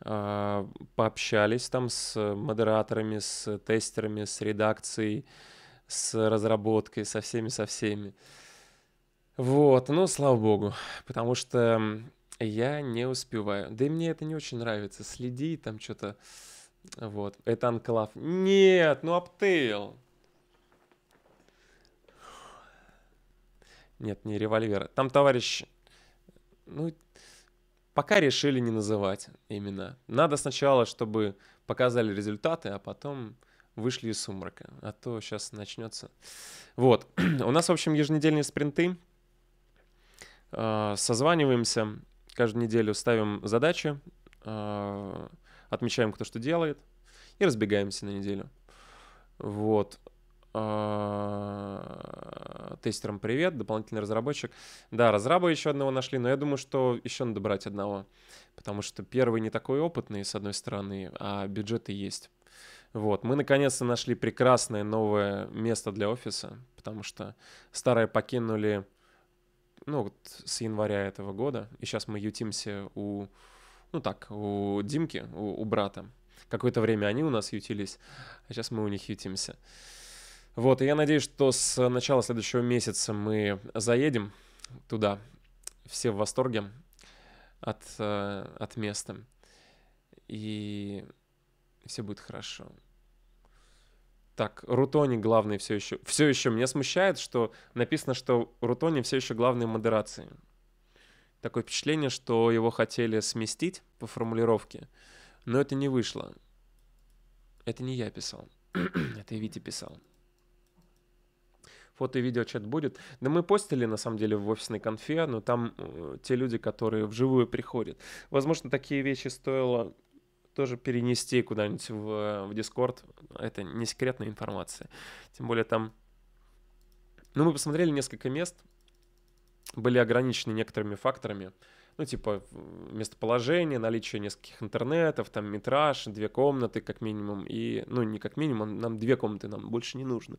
А, пообщались там с модераторами, с тестерами, с редакцией, с разработкой, со всеми, со всеми. Вот, ну, слава богу, потому что я не успеваю. Да и мне это не очень нравится. Следи, там что-то... Вот, это анклав. Нет, ну аптейл. Нет, не револьвер. Там товарищ... Ну, пока решили не называть имена. Надо сначала, чтобы показали результаты, а потом вышли из сумрака. А то сейчас начнется. Вот. У нас, в общем, еженедельные спринты. А, созваниваемся каждую неделю, ставим задачи. А, отмечаем, кто что делает, и разбегаемся на неделю. Вот. А, тестерам привет, дополнительный разработчик. Да, разраба еще одного нашли, но я думаю, что еще надо брать одного, потому что первый не такой опытный, с одной стороны, а бюджеты есть. Вот, мы наконец-то нашли прекрасное новое место для офиса, потому что старое покинули, ну, вот с января этого года, и сейчас мы ютимся у ну так, у Димки, у, у брата. Какое-то время они у нас ютились, а сейчас мы у них ютимся. Вот, и я надеюсь, что с начала следующего месяца мы заедем туда. Все в восторге от, э, от места. И все будет хорошо. Так, Рутони главный все еще. Все еще меня смущает, что написано, что Рутони все еще главный модерации такое впечатление, что его хотели сместить по формулировке, но это не вышло. Это не я писал, это и Витя писал. Фото и видео чат будет. Да мы постили, на самом деле, в офисной конфе, но там э, те люди, которые вживую приходят. Возможно, такие вещи стоило тоже перенести куда-нибудь в, э, в Discord. Это не секретная информация. Тем более там... Ну, мы посмотрели несколько мест, были ограничены некоторыми факторами. Ну, типа местоположение, наличие нескольких интернетов, там метраж, две комнаты как минимум. И, ну, не как минимум, нам две комнаты, нам больше не нужно.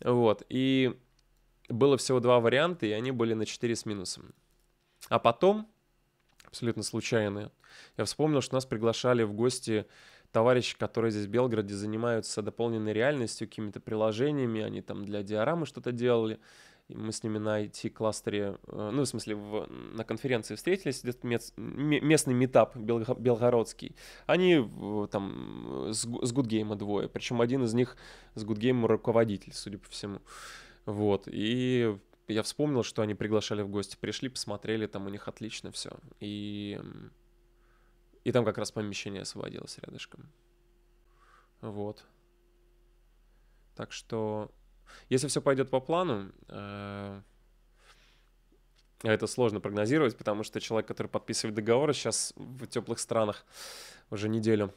Вот. И было всего два варианта, и они были на 4 с минусом. А потом, абсолютно случайно, я вспомнил, что нас приглашали в гости товарищи, которые здесь в Белгороде занимаются дополненной реальностью, какими-то приложениями, они там для диорамы что-то делали мы с ними на IT-кластере, э, ну, в смысле, в, на конференции встретились, местный метап белгородский. Они там с, Гудгейма двое, причем один из них с гудгейма руководитель, судя по всему. Вот, и я вспомнил, что они приглашали в гости, пришли, посмотрели, там у них отлично все. И, и там как раз помещение освободилось рядышком. Вот. Так что если все пойдет по плану, э, это сложно прогнозировать, потому что человек, который подписывает договоры, сейчас в теплых странах уже неделю.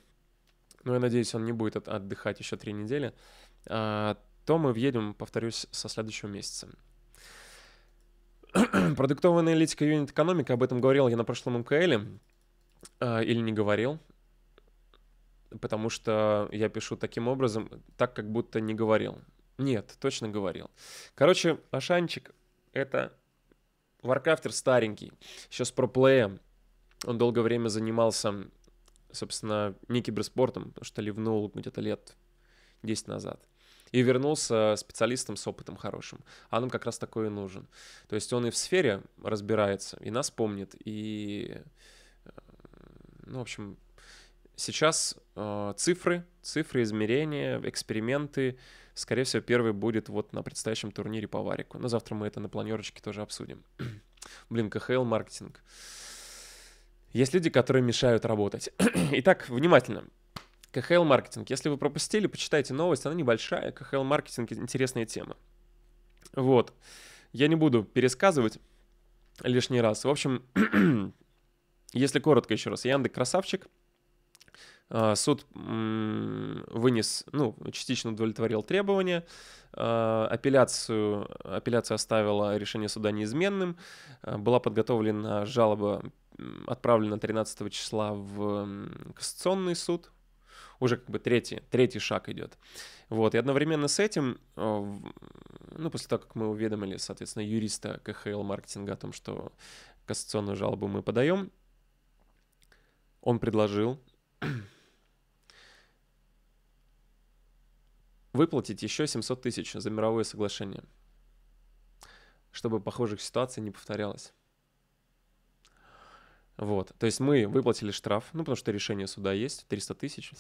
Но ну, я надеюсь, он не будет отдыхать еще три недели. А, то мы въедем, повторюсь, со следующего месяца. Продуктовая аналитика юнит экономика, об этом говорил я на прошлом МКЛе. Э, или не говорил, потому что я пишу таким образом, так как будто не говорил. Нет, точно говорил. Короче, Ашанчик — это Варкрафтер старенький, еще с проплеем. Он долгое время занимался, собственно, не киберспортом, потому что ливнул где-то лет 10 назад. И вернулся специалистом с опытом хорошим. А нам как раз такой и нужен. То есть он и в сфере разбирается, и нас помнит, и... Э, ну, в общем, сейчас э, цифры, цифры, измерения, эксперименты. Скорее всего, первый будет вот на предстоящем турнире по варику. Но завтра мы это на планерочке тоже обсудим. Блин, КХЛ маркетинг. Есть люди, которые мешают работать. Итак, внимательно. КХЛ маркетинг. Если вы пропустили, почитайте новость, она небольшая. КХЛ маркетинг интересная тема. Вот. Я не буду пересказывать лишний раз. В общем, если коротко еще раз, Яндекс красавчик, а, суд вынес, ну, частично удовлетворил требования, а, апелляцию, апелляция оставила решение суда неизменным, а, была подготовлена жалоба, отправлена 13 числа в Кассационный суд, уже как бы третий, третий шаг идет. Вот, и одновременно с этим, ну, после того, как мы уведомили, соответственно, юриста КХЛ маркетинга о том, что кассационную жалобу мы подаем, он предложил выплатить еще 700 тысяч за мировое соглашение, чтобы похожих ситуаций не повторялось. Вот, то есть мы выплатили штраф, ну, потому что решение суда есть, 300 тысяч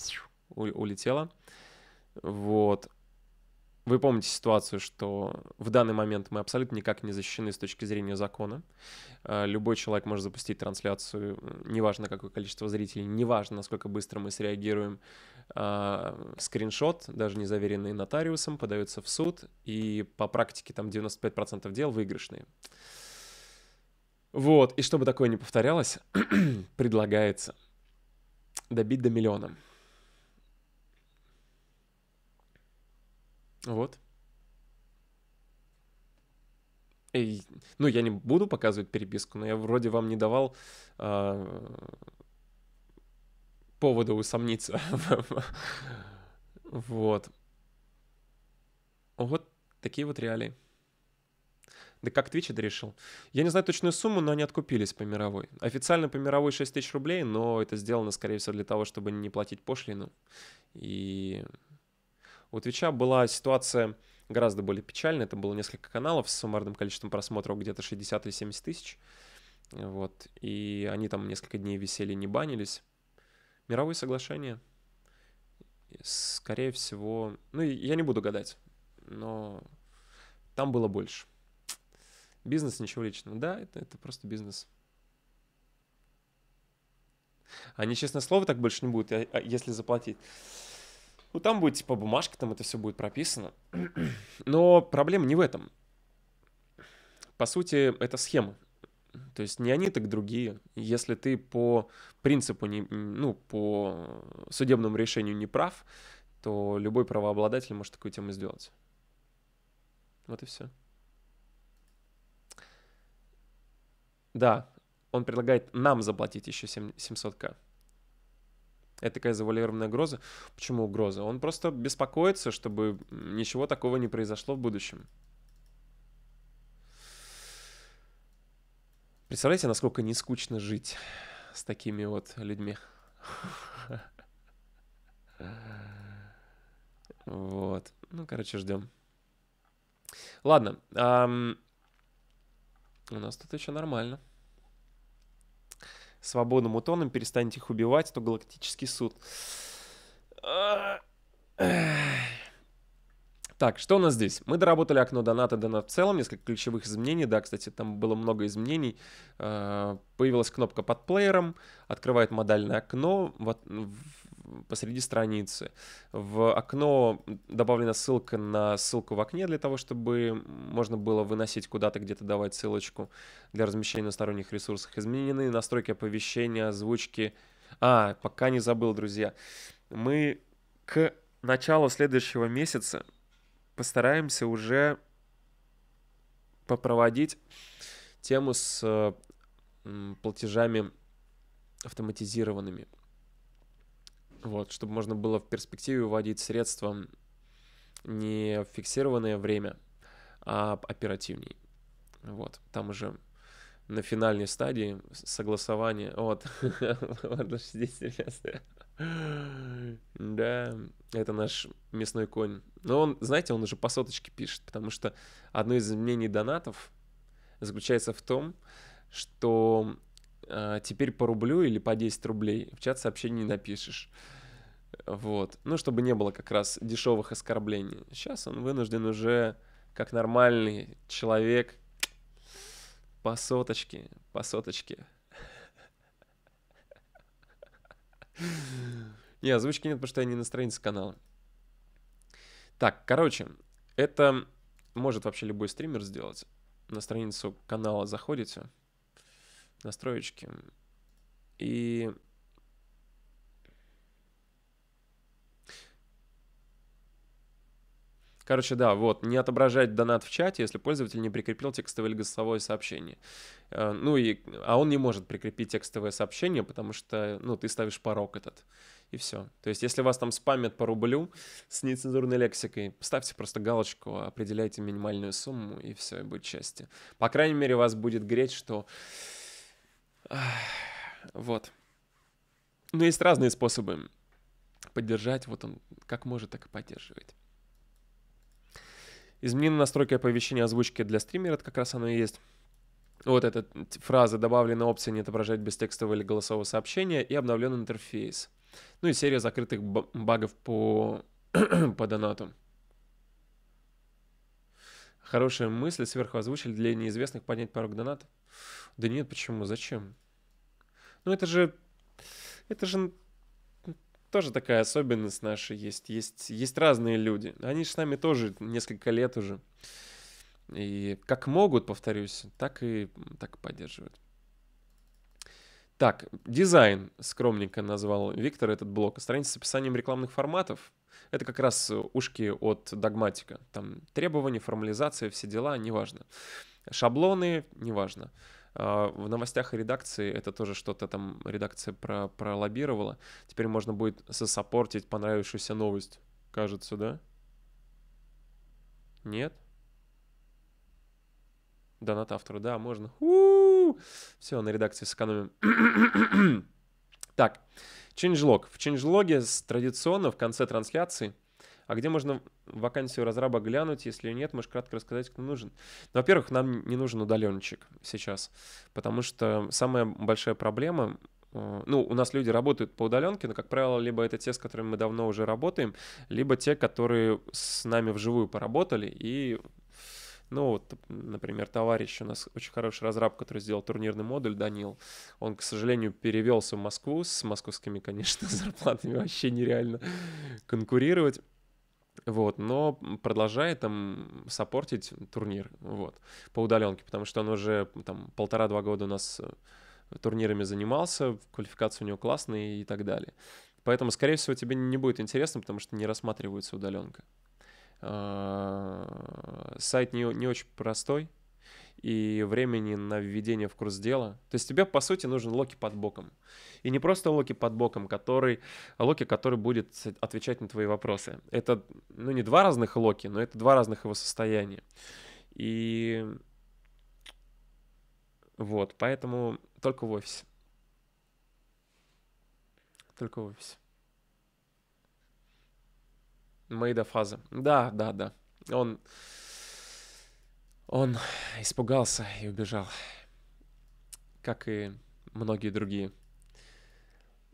улетело. Вот, вы помните ситуацию, что в данный момент мы абсолютно никак не защищены с точки зрения закона. Э, любой человек может запустить трансляцию, неважно какое количество зрителей, неважно насколько быстро мы среагируем. А, скриншот, даже не заверенный нотариусом, подается в суд, и по практике там 95% дел выигрышные. Вот, и чтобы такое не повторялось, предлагается добить до миллиона. Вот. И, ну, я не буду показывать переписку, но я вроде вам не давал э, повода усомниться. Вот. Вот такие вот реалии. Да как Twitch это решил? Я не знаю точную сумму, но они откупились по мировой. Официально по мировой 6 тысяч рублей, но это сделано, скорее всего, для того, чтобы не платить пошлину. И у Твича была ситуация гораздо более печальная. Это было несколько каналов с суммарным количеством просмотров где-то 60 или 70 тысяч. Вот. И они там несколько дней висели, не банились. Мировые соглашения, скорее всего... Ну, я не буду гадать, но там было больше. Бизнес, ничего личного. Да, это, это просто бизнес. Они, нечестное слово так больше не будут, э, э, если заплатить. Ну, там будет, типа, бумажка, там это все будет прописано. Но проблема не в этом. По сути, это схема. То есть не они, так другие. Если ты по принципу, не, ну, по судебному решению не прав, то любой правообладатель может такую тему сделать. Вот и все. Да, он предлагает нам заплатить еще 7, 700к. Это такая завуалированная угроза. Почему угроза? Он просто беспокоится, чтобы ничего такого не произошло в будущем. Представляете, насколько не скучно жить с такими вот людьми? Вот. Ну, короче, ждем. Ладно. У нас тут еще нормально свободным утоном перестанет их убивать, то галактический суд. Так, что у нас здесь? Мы доработали окно доната, донат в целом, несколько ключевых изменений. Да, кстати, там было много изменений. Э, появилась кнопка под плеером, открывает модальное окно. Вот, посреди страницы. В окно добавлена ссылка на ссылку в окне для того, чтобы можно было выносить куда-то, где-то давать ссылочку для размещения на сторонних ресурсах. Изменены настройки оповещения, озвучки. А, пока не забыл, друзья. Мы к началу следующего месяца постараемся уже попроводить тему с э, платежами автоматизированными. Вот, чтобы можно было в перспективе вводить средства не в фиксированное время, а оперативней. Вот, там уже на финальной стадии согласование. Вот, здесь сейчас. Да, это наш мясной конь. Но он, знаете, он уже по соточке пишет, потому что одно из изменений донатов заключается в том, что а, теперь по рублю или по 10 рублей в чат сообщений не напишешь. Вот. Ну, чтобы не было как раз дешевых оскорблений. Сейчас он вынужден уже, как нормальный человек, по соточке, по соточке. Не, озвучки нет, потому что я не на странице канала. Так, короче, это может вообще любой стример сделать. На страницу канала заходите, настроечки. И Короче, да, вот, не отображать донат в чате, если пользователь не прикрепил текстовое или голосовое сообщение. Э, ну и, а он не может прикрепить текстовое сообщение, потому что, ну, ты ставишь порог этот, и все. То есть, если вас там спамят по рублю с нецензурной лексикой, ставьте просто галочку, определяйте минимальную сумму, и все, и будет счастье. По крайней мере, вас будет греть, что вот. Но есть разные способы поддержать. Вот он как может, так и поддерживает. Изменена настройка оповещения озвучки для стримера, это как раз оно и есть. Вот эта фраза добавлена опция не отображать без текстового или голосового сообщения и обновлен интерфейс. Ну и серия закрытых багов по, по донату. Хорошая мысль сверху озвучили для неизвестных поднять порог донатов. Да нет, почему? Зачем? Ну это же... Это же тоже такая особенность наша есть. Есть, есть разные люди. Они же с нами тоже несколько лет уже. И как могут, повторюсь, так и так поддерживают. Так, дизайн скромненько назвал Виктор этот блок. Страница с описанием рекламных форматов. Это как раз ушки от догматика. Там требования, формализация, все дела, неважно. Шаблоны, неважно. А, в новостях и редакции это тоже что-то там редакция про пролоббировала. Теперь можно будет сосапортить понравившуюся новость, кажется, да? Нет? Донат автору, да, можно. У-у-у! Все, на редакции сэкономим. Так, Changelog. В Changelog традиционно в конце трансляции а где можно вакансию разраба глянуть? Если нет, можешь кратко рассказать, кто нужен. Ну, во-первых, нам не нужен удаленщик сейчас, потому что самая большая проблема э, ну, у нас люди работают по удаленке, но, как правило, либо это те, с которыми мы давно уже работаем, либо те, которые с нами вживую поработали и ну, вот, например, товарищ у нас очень хороший разраб, который сделал турнирный модуль, Данил, он, к сожалению, перевелся в Москву с московскими, конечно, зарплатами вообще нереально конкурировать. Вот, но продолжает там саппортить турнир, вот, по удаленке, потому что он уже там полтора-два года у нас э, турнирами занимался, квалификация у него классная и так далее. Поэтому, скорее всего, тебе не будет интересно, потому что не рассматривается удаленка. Э, сайт не, не очень простой, и времени на введение в курс дела. То есть тебе, по сути, нужен локи под боком. И не просто локи под боком, который, локи, который будет отвечать на твои вопросы. Это, ну, не два разных локи, но это два разных его состояния. И вот, поэтому только в офисе. Только в офисе. Фаза. Да, да, да. Он... Он испугался и убежал. Как и многие другие.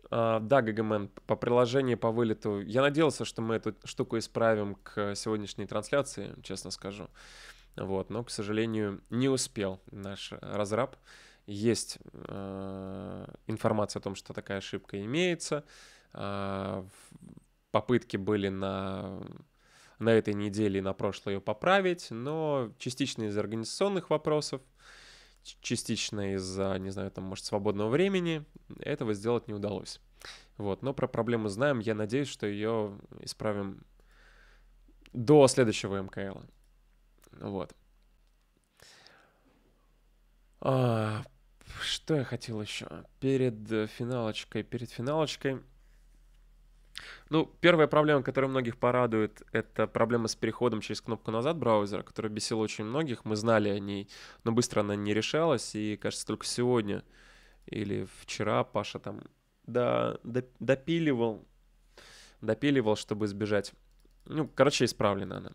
А, да, Гагамен, по приложению, по вылету. Я надеялся, что мы эту штуку исправим к сегодняшней трансляции, честно скажу. Вот, но, к сожалению, не успел наш разраб. Есть э, информация о том, что такая ошибка имеется. Э, попытки были на, на этой неделе и на прошлой ее поправить, но частично из за организационных вопросов, частично из-за, не знаю, там, может, свободного времени, этого сделать не удалось. Вот, но про проблему знаем, я надеюсь, что ее исправим до следующего МКЛ. Вот. А, что я хотел еще? Перед э, финалочкой, перед финалочкой ну, первая проблема, которая многих порадует, это проблема с переходом через кнопку назад браузера, которая бесила очень многих. Мы знали о ней, но быстро она не решалась. И, кажется, только сегодня или вчера Паша там до, до, допиливал, допиливал, чтобы избежать. Ну, короче, исправлена она.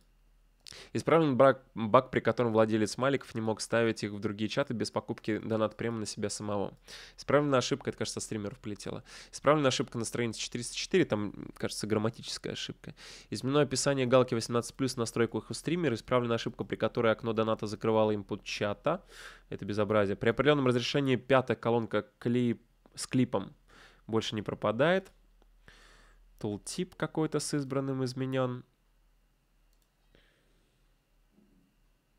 Исправлен брак, баг, при котором владелец маликов не мог ставить их в другие чаты без покупки донат према на себя самого. Исправлена ошибка, это, кажется, стримеров полетела. Исправлена ошибка на странице 404, там, кажется, грамматическая ошибка. Изменено описание галки 18+, настройку их у стримера. Исправлена ошибка, при которой окно доната закрывало input чата. Это безобразие. При определенном разрешении пятая колонка клип, с клипом больше не пропадает. Тултип какой-то с избранным изменен.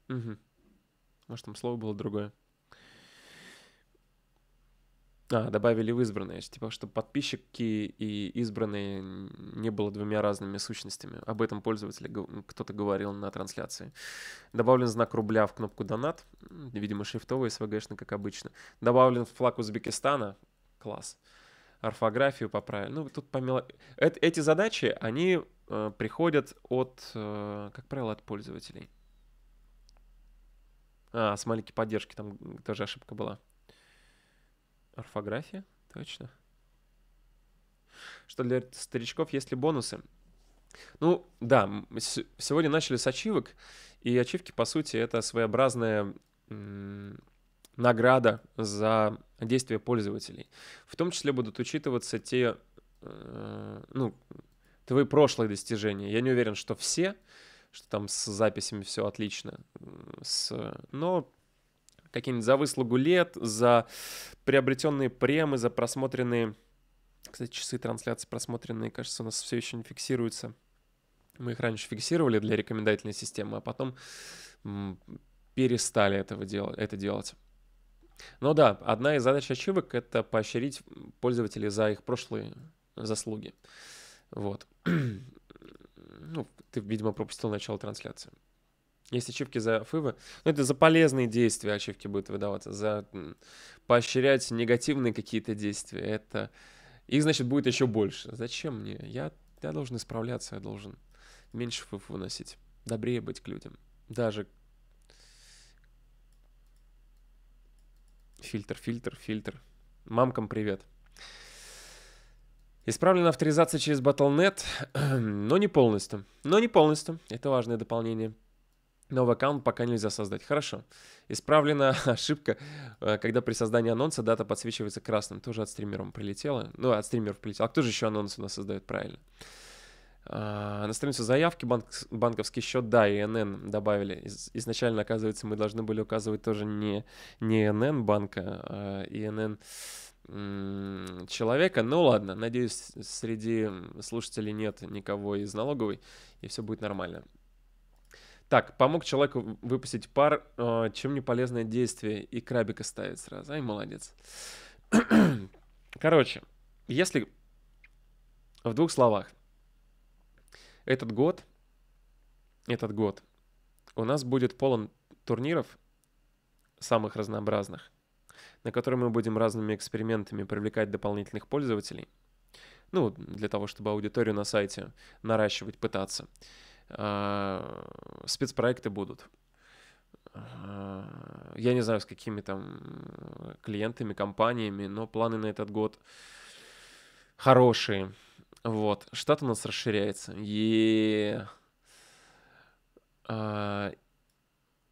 Угу. Может, там слово было другое. А, добавили в избранные, типа, чтобы подписчики и избранные не было двумя разными сущностями. Об этом пользователь кто-то говорил на трансляции. Добавлен знак рубля в кнопку «Донат», видимо, шрифтовый, СВГшный, как обычно. Добавлен флаг Узбекистана, класс. Орфографию поправили. Ну, тут помело... Э, эт эти задачи, они э, приходят от, э, как правило, от пользователей. А, с смайлики поддержки, там тоже ошибка была. Орфография? Точно. Что для старичков есть ли бонусы? Ну, да, сегодня начали с ачивок, и ачивки, по сути, это своеобразная награда за действия пользователей. В том числе будут учитываться те, э, ну, твои прошлые достижения. Я не уверен, что все, что там с записями все отлично. С... Но какие-нибудь за выслугу лет, за приобретенные премы, за просмотренные... Кстати, часы трансляции просмотренные, кажется, у нас все еще не фиксируются. Мы их раньше фиксировали для рекомендательной системы, а потом перестали этого делать, это делать. Но да, одна из задач ачивок — это поощрить пользователей за их прошлые э, заслуги. Вот. Ну, ты, видимо, пропустил начало трансляции. Есть ачивки за фивы. Ну, это за полезные действия ачивки будут выдаваться. За поощрять негативные какие-то действия. Это... Их, значит, будет еще больше. Зачем мне? Я, я должен исправляться, я должен меньше фиф выносить. Добрее быть к людям. Даже Фильтр, фильтр, фильтр. Мамкам привет. Исправлена авторизация через Battle.net, но не полностью. Но не полностью. Это важное дополнение. Новый аккаунт пока нельзя создать. Хорошо. Исправлена ошибка, э, когда при создании анонса дата подсвечивается красным. Тоже от стримером прилетело, Ну, от стримеров прилетело. А кто же еще анонс у нас создает правильно? А, на странице заявки банк, банковский счет, да, и НН добавили. Из, изначально, оказывается, мы должны были указывать тоже не, не НН банка, а ИНН... НН человека. Ну ладно, надеюсь, среди слушателей нет никого из налоговой, и все будет нормально. Так, помог человеку выпустить пар, а, чем не полезное действие, и крабика ставит сразу. Ай, молодец. Короче, если в двух словах, этот год, этот год у нас будет полон турниров самых разнообразных на который мы будем разными экспериментами привлекать дополнительных пользователей. Ну, для того, чтобы аудиторию на сайте наращивать, пытаться. А, спецпроекты будут. А, я не знаю, с какими там клиентами, компаниями, но планы на этот год хорошие. Вот, штат у нас расширяется. И, а,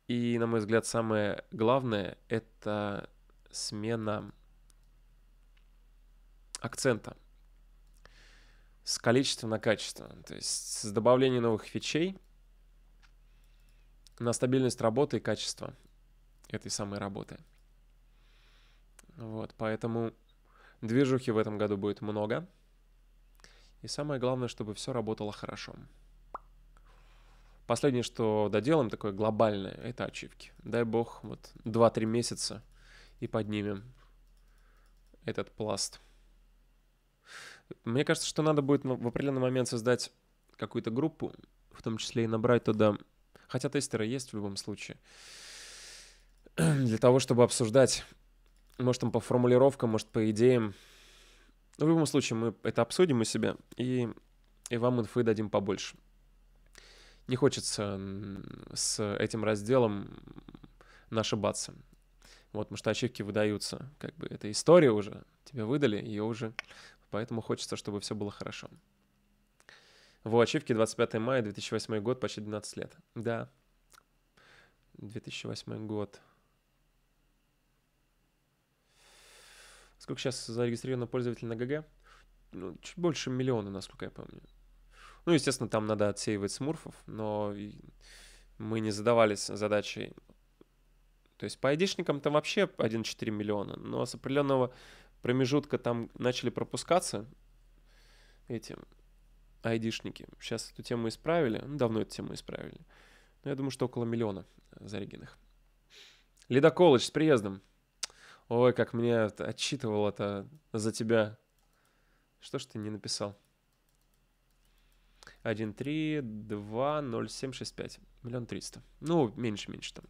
и на мой взгляд, самое главное — это смена акцента с количества на качество. То есть с добавлением новых фичей на стабильность работы и качество этой самой работы. Вот, поэтому движухи в этом году будет много. И самое главное, чтобы все работало хорошо. Последнее, что доделаем, такое глобальное, это ачивки. Дай бог, вот 2-3 месяца – и поднимем этот пласт. Мне кажется, что надо будет в определенный момент создать какую-то группу, в том числе и набрать туда... Хотя тестеры есть в любом случае. Для того, чтобы обсуждать, может, там по формулировкам, может, по идеям. Но в любом случае мы это обсудим у себя и, и вам инфы дадим побольше. Не хочется с этим разделом нашибаться. Вот, потому что ачивки выдаются. Как бы это история уже. Тебе выдали, ее уже. Поэтому хочется, чтобы все было хорошо. Во, ачивки 25 мая 2008 год, почти 12 лет. Да. 2008 год. Сколько сейчас зарегистрировано пользователей на ГГ? Ну, чуть больше миллиона, насколько я помню. Ну, естественно, там надо отсеивать смурфов, но мы не задавались задачей то есть по айдишникам там вообще 1,4 миллиона, но с определенного промежутка там начали пропускаться эти айдишники. Сейчас эту тему исправили, ну, давно эту тему исправили. Но я думаю, что около миллиона зарегенных. Ледоколыч, с приездом. Ой, как меня отчитывал это за тебя. Что ж ты не написал? 1, 3, 2, 0, 7, 6, 5. Миллион триста. Ну, меньше-меньше там.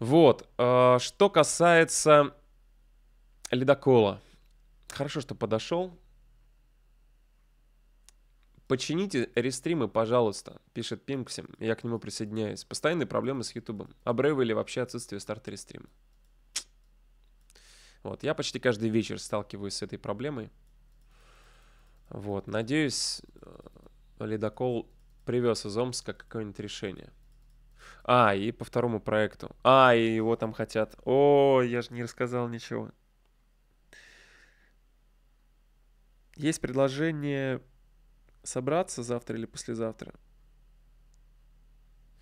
Вот, э, что касается ледокола. Хорошо, что подошел. Почините рестримы, пожалуйста, пишет Пинксим. Я к нему присоединяюсь. Постоянные проблемы с Ютубом. Обрывы или вообще отсутствие старта рестрима. Вот, я почти каждый вечер сталкиваюсь с этой проблемой. Вот, надеюсь, э, ледокол привез из Омска какое-нибудь решение. А, и по второму проекту. А, и его там хотят. О, я же не рассказал ничего. Есть предложение собраться завтра или послезавтра.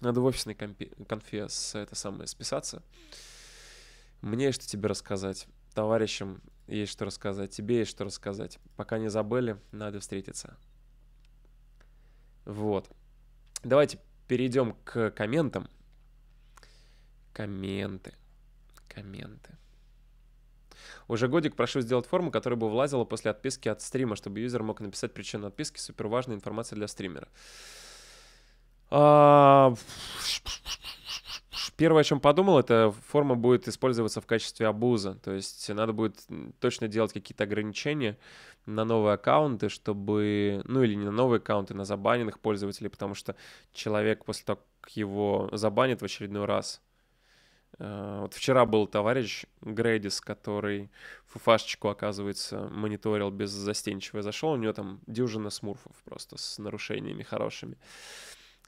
Надо в офисной компе, конфе с, это самое, списаться. Мне что тебе рассказать. Товарищам есть что рассказать. Тебе есть что рассказать. Пока не забыли, надо встретиться. Вот. Давайте перейдем к комментам. Комменты. Комменты. Уже годик прошу сделать форму, которая бы влазила после отписки от стрима, чтобы юзер мог написать причину отписки, супер важная информация для стримера. А... Первое, о чем подумал, это форма будет использоваться в качестве абуза. То есть надо будет точно делать какие-то ограничения, на новые аккаунты, чтобы... Ну или не на новые аккаунты, на забаненных пользователей, потому что человек после того, как его забанят в очередной раз, э, вот вчера был товарищ Грейдис, который фуфашечку, оказывается, мониторил без застенчиво. Зашел, у него там дюжина смурфов просто с нарушениями хорошими.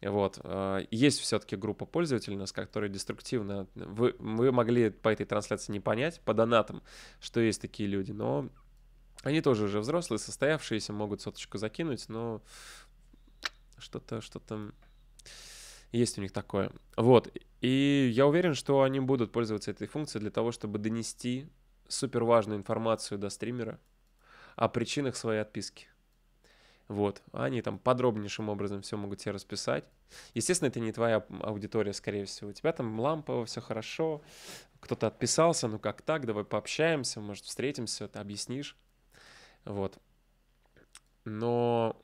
Вот. Э, есть все-таки группа пользователей у нас, которые деструктивно... Вы, вы могли по этой трансляции не понять, по донатам, что есть такие люди, но они тоже уже взрослые, состоявшиеся, могут соточку закинуть, но что-то, что-то есть у них такое. Вот. И я уверен, что они будут пользоваться этой функцией для того, чтобы донести супер важную информацию до стримера о причинах своей отписки. Вот. Они там подробнейшим образом все могут тебе расписать. Естественно, это не твоя аудитория, скорее всего. У тебя там лампово, все хорошо. Кто-то отписался, ну как так, давай пообщаемся, может, встретимся, ты объяснишь. Вот. Но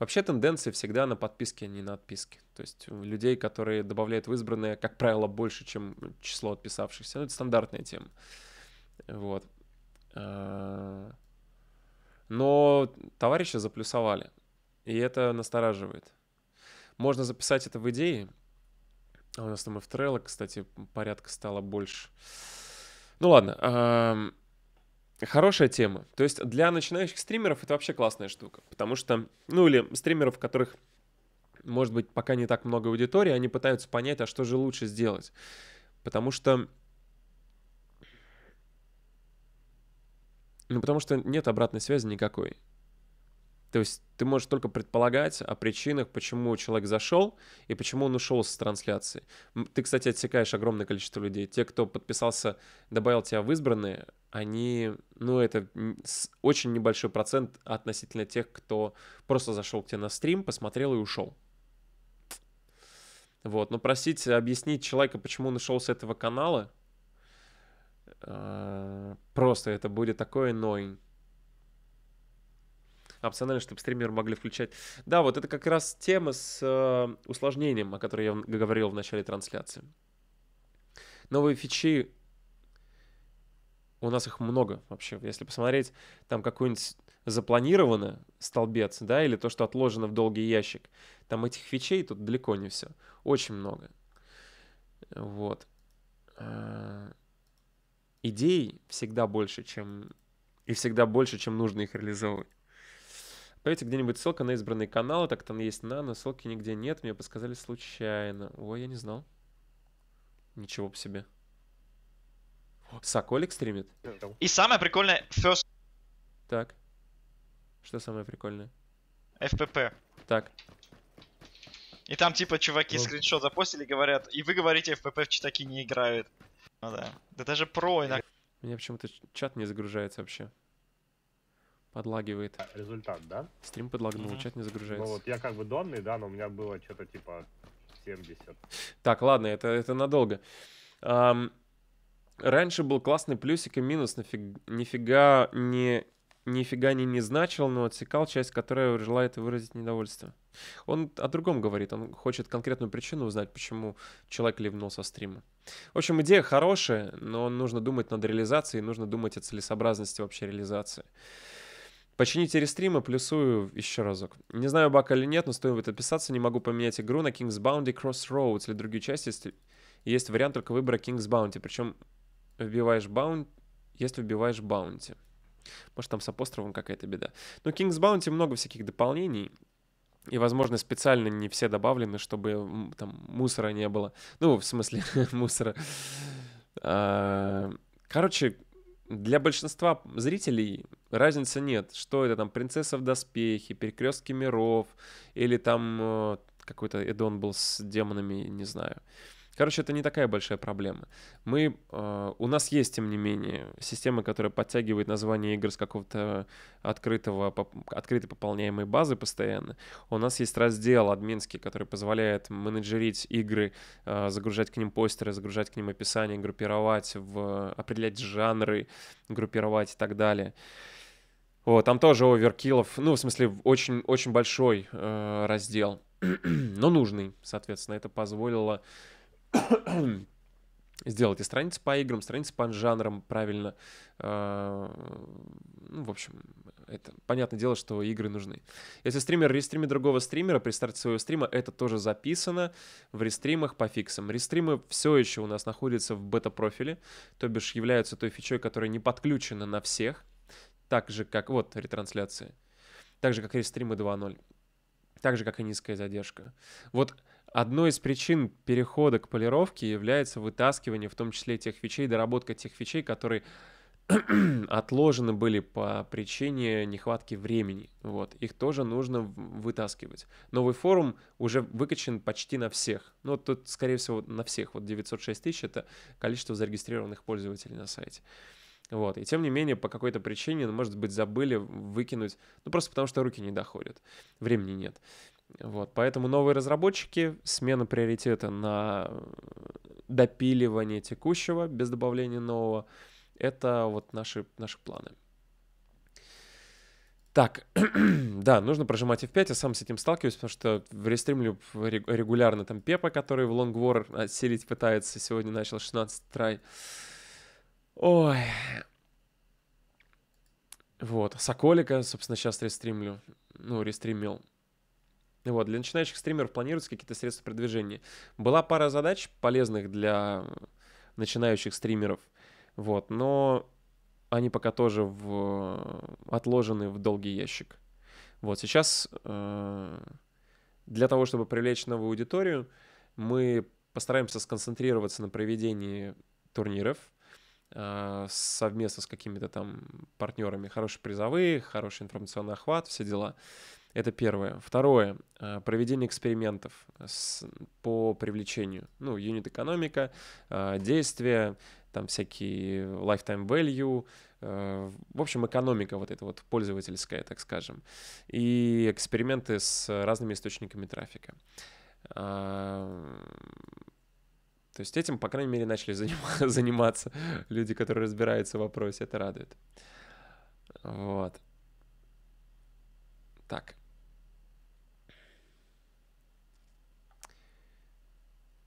Вообще тенденция всегда на подписки, а не на отписки. То есть людей, которые добавляют в избранное, как правило, больше, чем число отписавшихся. Ну, это стандартная тема. Вот. А, но товарища заплюсовали. И это настораживает. Можно записать это в идеи. А у нас там и в трейлах, кстати, порядка стало больше. Ну ладно. Хорошая тема. То есть для начинающих стримеров это вообще классная штука. Потому что, ну или стримеров, у которых, может быть, пока не так много аудитории, они пытаются понять, а что же лучше сделать. Потому что... Ну, потому что нет обратной связи никакой. То есть ты можешь только предполагать о причинах, почему человек зашел и почему он ушел с трансляции. Ты, кстати, отсекаешь огромное количество людей. Те, кто подписался, добавил тебя в избранные, они, ну, это очень небольшой процент относительно тех, кто просто зашел к тебе на стрим, посмотрел и ушел. Вот, но просить объяснить человека, почему он ушел с этого канала, э, просто это будет такое нойнь опционально, чтобы стримеры могли включать. Да, вот это как раз тема с э, усложнением, о которой я говорил в начале трансляции. Новые фичи, у нас их много вообще. Если посмотреть, там какой-нибудь запланировано столбец, да, или то, что отложено в долгий ящик, там этих фичей тут далеко не все. Очень много. Вот. Э, идей всегда больше, чем... И всегда больше, чем нужно их реализовывать. Укажите где-нибудь ссылка на избранные каналы, так там есть на, но ссылки нигде нет, мне подсказали случайно. Ой, я не знал. Ничего по себе. Соколик стримит? И самое прикольное, first... Так. Что самое прикольное? FPP. Так. И там типа чуваки вот. Ну. скриншот запостили, говорят, и вы говорите, FPP в читаки не играют. Ну да. Да даже про иногда. Меня почему-то чат не загружается вообще. Подлагивает. А, результат, да? Стрим подлагнул, угу. чат не загружается. Ну вот я как бы донный, да, но у меня было что-то типа 70. Так, ладно, это, это надолго. Um, раньше был классный плюсик и минус, нафиг, нифига не нифига не, не значил, но отсекал часть, которая желает выразить недовольство. Он о другом говорит, он хочет конкретную причину узнать, почему человек ливнул со стрима. В общем, идея хорошая, но нужно думать над реализацией, нужно думать о целесообразности вообще реализации. Почините рестримы, плюсую еще разок. Не знаю, бака или нет, но стоит будет отписаться. Не могу поменять игру на King's Bounty Crossroads или другие части. Есть Есть вариант только выбора King's Bounty. Причем вбиваешь Bounty, если вбиваешь Bounty. Может, там с апострофом какая-то беда. Но King's Bounty много всяких дополнений. И, возможно, специально не все добавлены, чтобы там мусора не было. Ну, в смысле, мусора. А, короче, для большинства зрителей разницы нет, что это там «Принцесса в доспехе», «Перекрестки миров» или там э, какой-то эдон был с демонами, не знаю. Короче, это не такая большая проблема. Мы, э, у нас есть, тем не менее, система, которая подтягивает название игр с какого-то открытого, поп, открытой пополняемой базы постоянно. У нас есть раздел админский, который позволяет менеджерить игры, э, загружать к ним постеры, загружать к ним описание, группировать, в, определять жанры, группировать и так далее. Вот, там тоже оверкилов, ну, в смысле, очень-очень большой э, раздел, но нужный, соответственно, это позволило сделать и страницы по играм, страницы по жанрам правильно. А, ну, в общем, это понятное дело, что игры нужны. Если стример рестримит другого стримера при старте своего стрима, это тоже записано в рестримах по фиксам. Рестримы все еще у нас находятся в бета-профиле, то бишь являются той фичой, которая не подключена на всех, так же как, вот, ретрансляции, так же как рестримы 2.0 так же, как и низкая задержка. Вот Одной из причин перехода к полировке является вытаскивание в том числе тех вещей, доработка тех вещей, которые отложены были по причине нехватки времени. Вот, их тоже нужно вытаскивать. Новый форум уже выкачан почти на всех. Ну, тут, скорее всего, на всех. Вот 906 тысяч — это количество зарегистрированных пользователей на сайте. Вот, и тем не менее, по какой-то причине, ну, может быть, забыли выкинуть, ну, просто потому что руки не доходят, времени нет. Вот, поэтому новые разработчики, смена приоритета на э, допиливание текущего без добавления нового, это вот наши, наши планы. Так, да, нужно прожимать F5, я сам с этим сталкиваюсь, потому что в рестримлю регулярно там Пепа, который в Long War отселить пытается, сегодня начал 16 трай. Ой. Вот, Соколика, собственно, сейчас рестримлю, ну, рестримил. Вот, для начинающих стримеров планируются какие-то средства продвижения. Была пара задач полезных для начинающих стримеров, вот, но они пока тоже в, отложены в долгий ящик. Вот сейчас э, для того, чтобы привлечь новую аудиторию, мы постараемся сконцентрироваться на проведении турниров э, совместно с какими-то там партнерами. Хорошие призовые, хороший информационный охват, все дела. Это первое. Второе. Э, проведение экспериментов с, по привлечению. Ну, юнит экономика, э, действия, там всякие lifetime value, э, в общем, экономика вот эта вот пользовательская, так скажем, и эксперименты с разными источниками трафика. То есть этим, по крайней мере, начали заниматься люди, которые разбираются в вопросе, это радует. Вот. Так.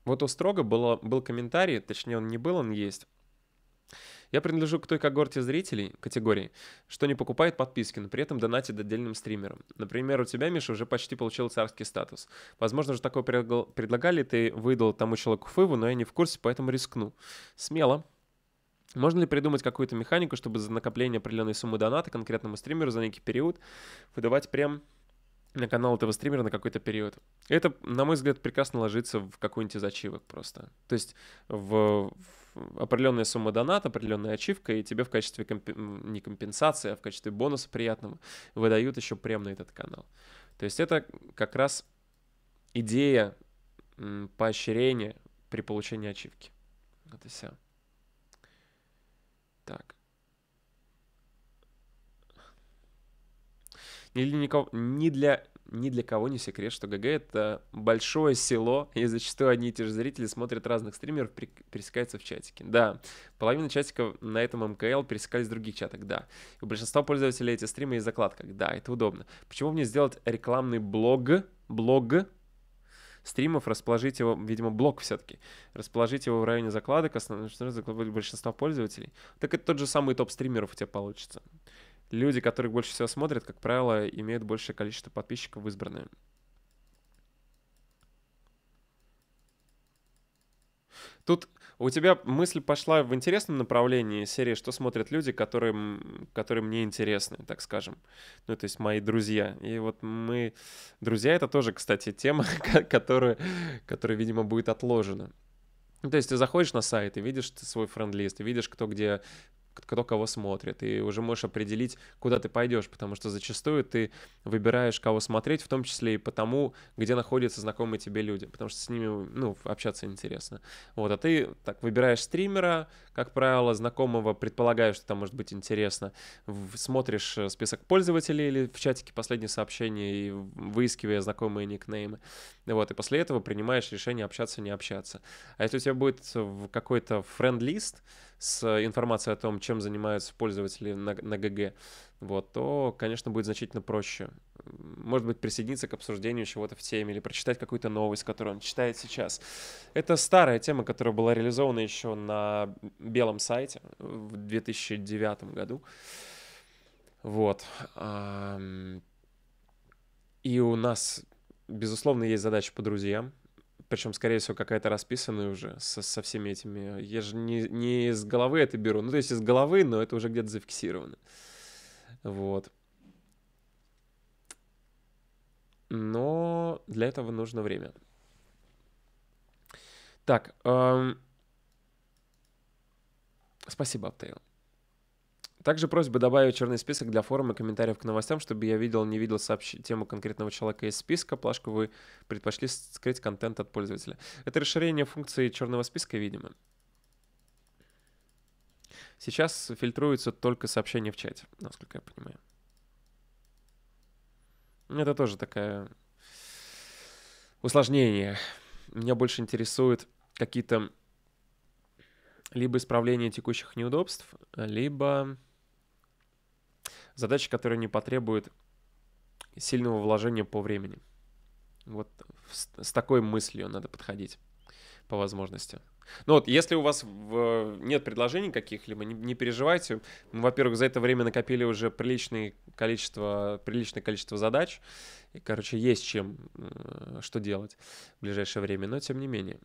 Вот у Строга было, был комментарий, точнее он не был, он есть. Я принадлежу к той когорте зрителей, категории, что не покупает подписки, но при этом донатит отдельным стримерам. Например, у тебя, Миша, уже почти получил царский статус. Возможно же, такое предлагали, ты выдал тому человеку фыву, но я не в курсе, поэтому рискну. Смело. Можно ли придумать какую-то механику, чтобы за накопление определенной суммы доната конкретному стримеру за некий период выдавать прям на канал этого стримера на какой-то период. Это, на мой взгляд, прекрасно ложится в какой-нибудь из ачивок просто. То есть в, в определенная сумма доната, определенная ачивка, и тебе в качестве комп... не компенсации, а в качестве бонуса приятного выдают еще прям на этот канал. То есть это как раз идея поощрения при получении ачивки. Это все. Так. Не для, никого, не для, не для кого не секрет, что ГГ — это большое село, и зачастую одни и те же зрители смотрят разных стримеров, при, пересекаются в чатике. Да, половина чатиков на этом МКЛ пересекались в других чатах, да. И у большинства пользователей эти стримы есть закладка, да, это удобно. Почему мне сделать рекламный блог, блог стримов расположить его, видимо, блок все-таки, расположить его в районе закладок, основных большинства пользователей, так это тот же самый топ стримеров у тебя получится. Люди, которые больше всего смотрят, как правило, имеют большее количество подписчиков избранные. Тут у тебя мысль пошла в интересном направлении серии, что смотрят люди, которым, которые мне интересны, так скажем. Ну, то есть мои друзья. И вот мы... Друзья — это тоже, кстати, тема, которая, которая, видимо, будет отложена. Ну, то есть ты заходишь на сайт и видишь свой френд-лист, и видишь, кто где кто кого смотрит, и уже можешь определить, куда ты пойдешь, потому что зачастую ты выбираешь, кого смотреть, в том числе и потому, где находятся знакомые тебе люди, потому что с ними, ну, общаться интересно. Вот, а ты так выбираешь стримера, как правило, знакомого, предполагаешь, что там может быть интересно, смотришь э, список пользователей или в чатике последние сообщения и выискивая знакомые никнеймы, вот, и после этого принимаешь решение общаться, не общаться. А если у тебя будет какой-то френд-лист, с информацией о том, чем занимаются пользователи на, на ГГ, вот, то, конечно, будет значительно проще. Может быть, присоединиться к обсуждению чего-то в теме или прочитать какую-то новость, которую он читает сейчас. Это старая тема, которая была реализована еще на белом сайте в 2009 году. Вот. И у нас, безусловно, есть задача по друзьям. Причем, скорее всего, какая-то расписанная уже со, со всеми этими. Я же не, не из головы это беру. Ну, то есть из головы, но это уже где-то зафиксировано. Вот. Но для этого нужно время. Так. Эм... Спасибо, Аптейл. Также просьба добавить черный список для форума и комментариев к новостям, чтобы я видел, не видел сообщ... тему конкретного человека из списка. Плашку вы предпочли скрыть контент от пользователя. Это расширение функции черного списка, видимо. Сейчас фильтруются только сообщения в чате, насколько я понимаю. Это тоже такое усложнение. Меня больше интересуют какие-то либо исправление текущих неудобств, либо задачи, которые не потребуют сильного вложения по времени. Вот с, такой мыслью надо подходить по возможности. Ну вот, если у вас э, нет предложений каких-либо, не переживайте. Мы, ну, во-первых, за это время накопили уже приличное количество, приличное количество задач. И, короче, есть чем, э, что делать в ближайшее время, но тем не менее.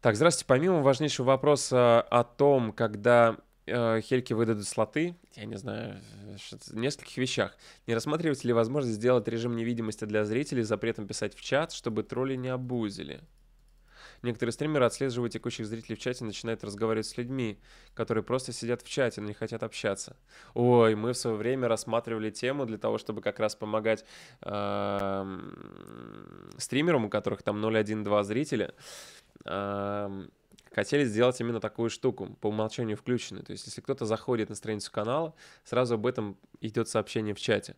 Так, здравствуйте. Помимо важнейшего вопроса о том, когда Э, Хельки выдадут слоты, я не знаю, в нескольких вещах. Не рассматривается ли возможность сделать режим невидимости для зрителей запретом писать в чат, чтобы тролли не обузили? Некоторые стримеры отслеживают текущих зрителей в чате и начинают разговаривать с людьми, которые просто сидят в чате, но не хотят общаться. Ой, мы в свое время рассматривали тему для того, чтобы как раз помогать эм, стримерам, у которых там 0,1-2 зрителя, эм, хотели сделать именно такую штуку, по умолчанию включенную. То есть если кто-то заходит на страницу канала, сразу об этом идет сообщение в чате.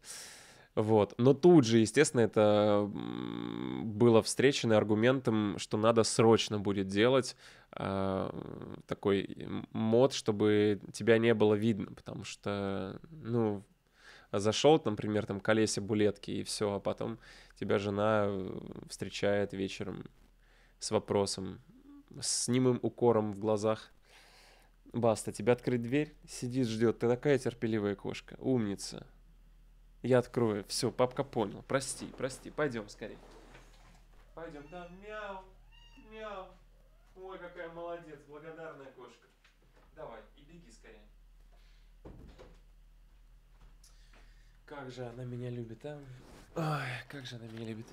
Вот. Но тут же, естественно, это было встречено аргументом, что надо срочно будет делать э, такой мод, чтобы тебя не было видно, потому что, ну, зашел, например, там колесе булетки и все, а потом тебя жена э, встречает вечером с вопросом, с немым укором в глазах. «Баста, тебе открыть дверь?» Сидит, ждет. Ты такая терпеливая кошка. Умница. Я открою. Все, папка понял. Прости, прости. Пойдем скорее. Пойдем. Да, мяу, мяу. Ой, какая молодец, благодарная кошка. Давай, и беги скорее. Как же она меня любит, а? Ой, как же она меня любит.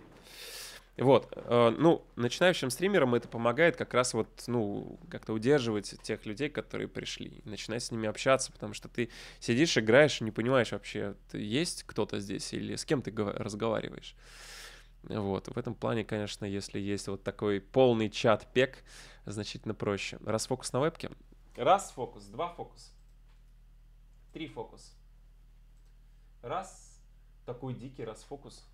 Вот, э, ну, начинающим стримерам это помогает как раз вот, ну, как-то удерживать тех людей, которые пришли, начинать с ними общаться, потому что ты сидишь, играешь, не понимаешь вообще, есть кто-то здесь или с кем ты разговариваешь. Вот, в этом плане, конечно, если есть вот такой полный чат пек, значительно проще. Раз фокус на вебке. Раз фокус, два фокус, три фокус. Раз, такой дикий раз фокус.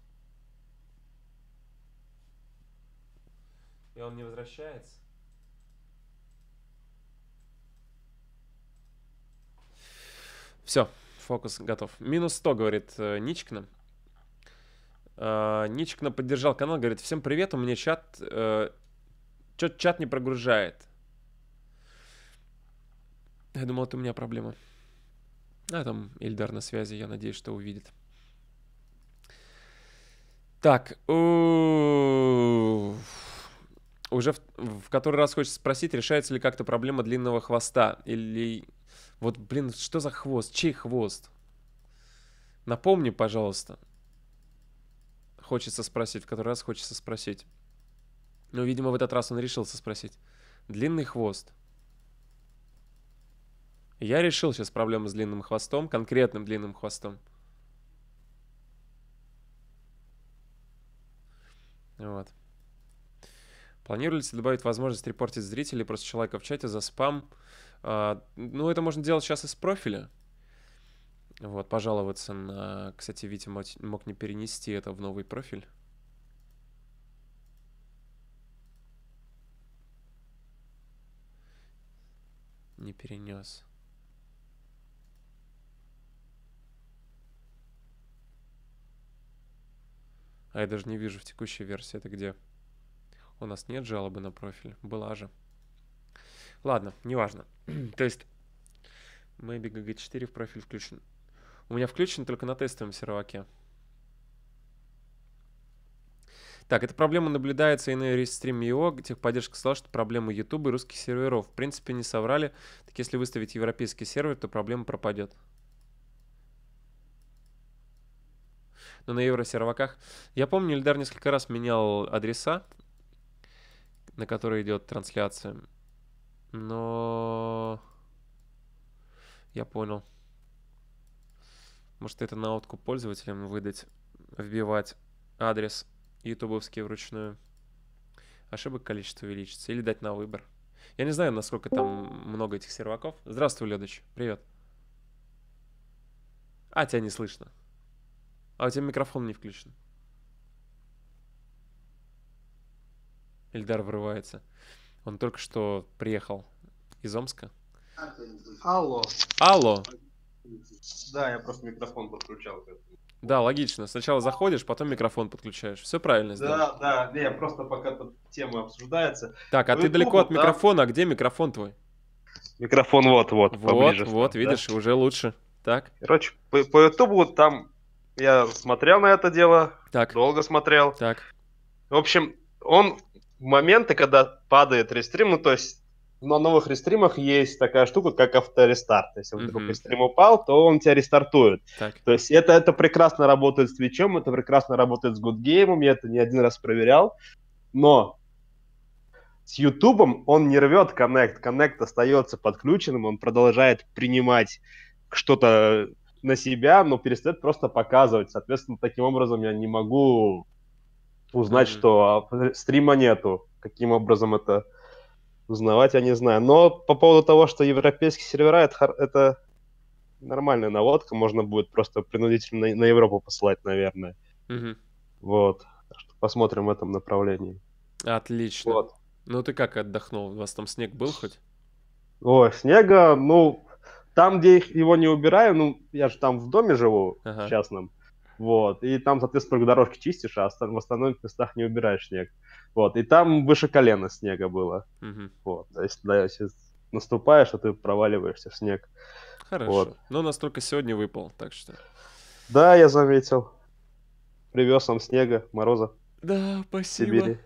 И он не возвращается. Все, фокус готов. Минус 100, говорит э, Ничкина. Э, Ничкина поддержал канал, говорит, всем привет, у меня чат, э, чат, чат не прогружает. Я думал, это у меня проблема. А там Ильдар на связи, я надеюсь, что увидит. Так, уже в, в который раз хочется спросить, решается ли как-то проблема длинного хвоста? Или... Вот, блин, что за хвост? Чей хвост? Напомни, пожалуйста. Хочется спросить, в который раз хочется спросить. Ну, видимо, в этот раз он решился спросить. Длинный хвост. Я решил сейчас проблему с длинным хвостом, конкретным длинным хвостом. Вот. Планируется добавить возможность репортить зрителей просто человека в чате за спам? А, ну, это можно делать сейчас из профиля. Вот, пожаловаться на... Кстати, Витя мог не перенести это в новый профиль. Не перенес. А я даже не вижу в текущей версии, это где? У нас нет жалобы на профиль. Была же. Ладно, неважно. То есть, maybe GG4 в профиль включен. У меня включен только на тестовом серваке. Так, эта проблема наблюдается и на его Техподдержка сказала, что проблема YouTube и русских серверов. В принципе, не соврали. Так если выставить европейский сервер, то проблема пропадет. Но на евросерваках... Я помню, Эльдар несколько раз менял адреса на которой идет трансляция. Но... Я понял. Может, это на откуп пользователям выдать, вбивать адрес ютубовский вручную. Ошибок количество увеличится. Или дать на выбор. Я не знаю, насколько там много этих серваков. Здравствуй, Ледыч. Привет. А, тебя не слышно. А у тебя микрофон не включен. Эльдар врывается. Он только что приехал из Омска. Алло. Алло. Да, я просто микрофон подключал. Да, логично. Сначала заходишь, потом микрофон подключаешь. Все правильно сделал. Да, да, я просто пока тут тема обсуждается. Так, а ну, ты далеко от да? микрофона, где микрофон твой? Микрофон вот, вот, вот, поближе. Вот, видишь, да? уже лучше. Так. Короче, по, по YouTube вот там я смотрел на это дело. Так. Долго смотрел. Так. В общем, он моменты, когда падает рестрим, ну, то есть на новых рестримах есть такая штука, как авторестарт. Если mm-hmm. вдруг рестрим упал, то он тебя рестартует. Так. То есть это, это прекрасно работает с Твичом, это прекрасно работает с Good Гудгеймом, я это не один раз проверял. Но с Ютубом он не рвет коннект. Коннект остается подключенным, он продолжает принимать что-то на себя, но перестает просто показывать. Соответственно, таким образом я не могу узнать, mm-hmm. что а стрима нету. Каким образом это узнавать, я не знаю. Но по поводу того, что европейские сервера, это, это нормальная наводка. Можно будет просто принудительно на, на Европу посылать, наверное. Mm-hmm. Вот. Посмотрим в этом направлении. Отлично. Вот. Ну ты как отдохнул? У вас там снег был хоть? О, снега, ну, там, где их, его не убираю, ну, я же там в доме живу, ага. в частном. Вот. И там, соответственно, дорожки чистишь, а в остальных местах не убираешь снег. Вот. И там выше колена снега было. Угу. Вот. то есть да, если наступаешь, а ты проваливаешься в снег. Хорошо. Вот. Но ну, настолько сегодня выпал, так что... Да, я заметил. Привез нам снега, мороза. Да, спасибо. Сибири.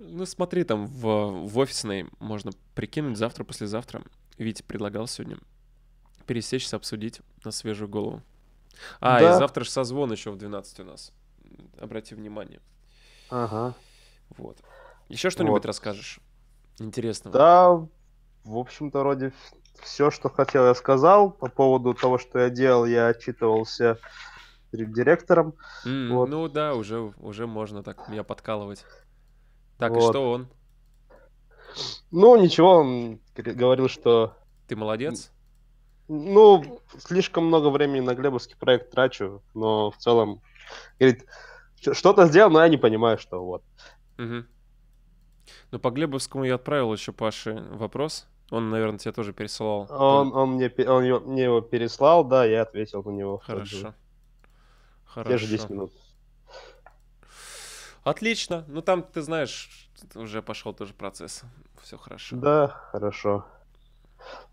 Ну смотри, там в, в офисной можно прикинуть завтра, послезавтра. Витя предлагал сегодня пересечься, обсудить на свежую голову. А, да. и завтра же созвон еще в 12 у нас. Обрати внимание. Ага. Вот. Еще что-нибудь вот. расскажешь? Интересного. Да, в общем-то, вроде все, что хотел, я сказал. По поводу того, что я делал, я отчитывался перед директором. Mm, вот. Ну да, уже, уже можно так меня подкалывать. Так, вот. и что он? Ну, ничего, он говорил, что... Ты молодец? Ну, слишком много времени на глебовский проект трачу, но в целом, говорит, что-то сделал, но я не понимаю, что вот. Угу. Ну, по Глебовскому я отправил еще Паше вопрос. Он, наверное, тебе тоже пересылал. Он, он, мне, он его, мне его переслал, да, я ответил на него. Хорошо. Хорошо. Те же 10 минут. Отлично. Ну, там, ты знаешь, уже пошел тоже процесс. Все хорошо. Да, хорошо.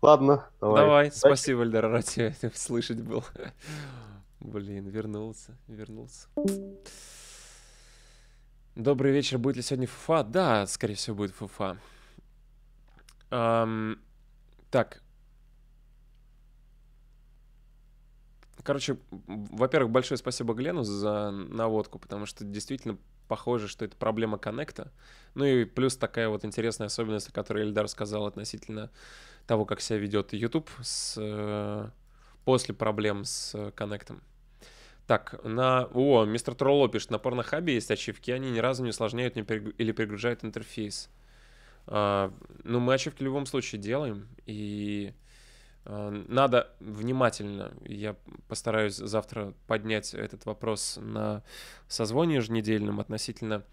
Ладно, давай. Давай, спасибо, Эльдар Ратьев, слышать был. Блин, вернулся, вернулся. Добрый вечер, будет ли сегодня фуфа? Да, скорее всего, будет фуфа. Эм, так. Короче, во-первых, большое спасибо Глену за наводку, потому что действительно похоже, что это проблема коннекта. Ну и плюс такая вот интересная особенность, о которой Эльдар сказал относительно того, как себя ведет YouTube с, э, после проблем с э, коннектом. Так, на... О, мистер Тролло пишет, на порнохабе есть ачивки, они ни разу не усложняют не перег... или перегружают интерфейс. А, ну, мы ачивки в любом случае делаем, и а, надо внимательно, я постараюсь завтра поднять этот вопрос на созвоне еженедельном относительно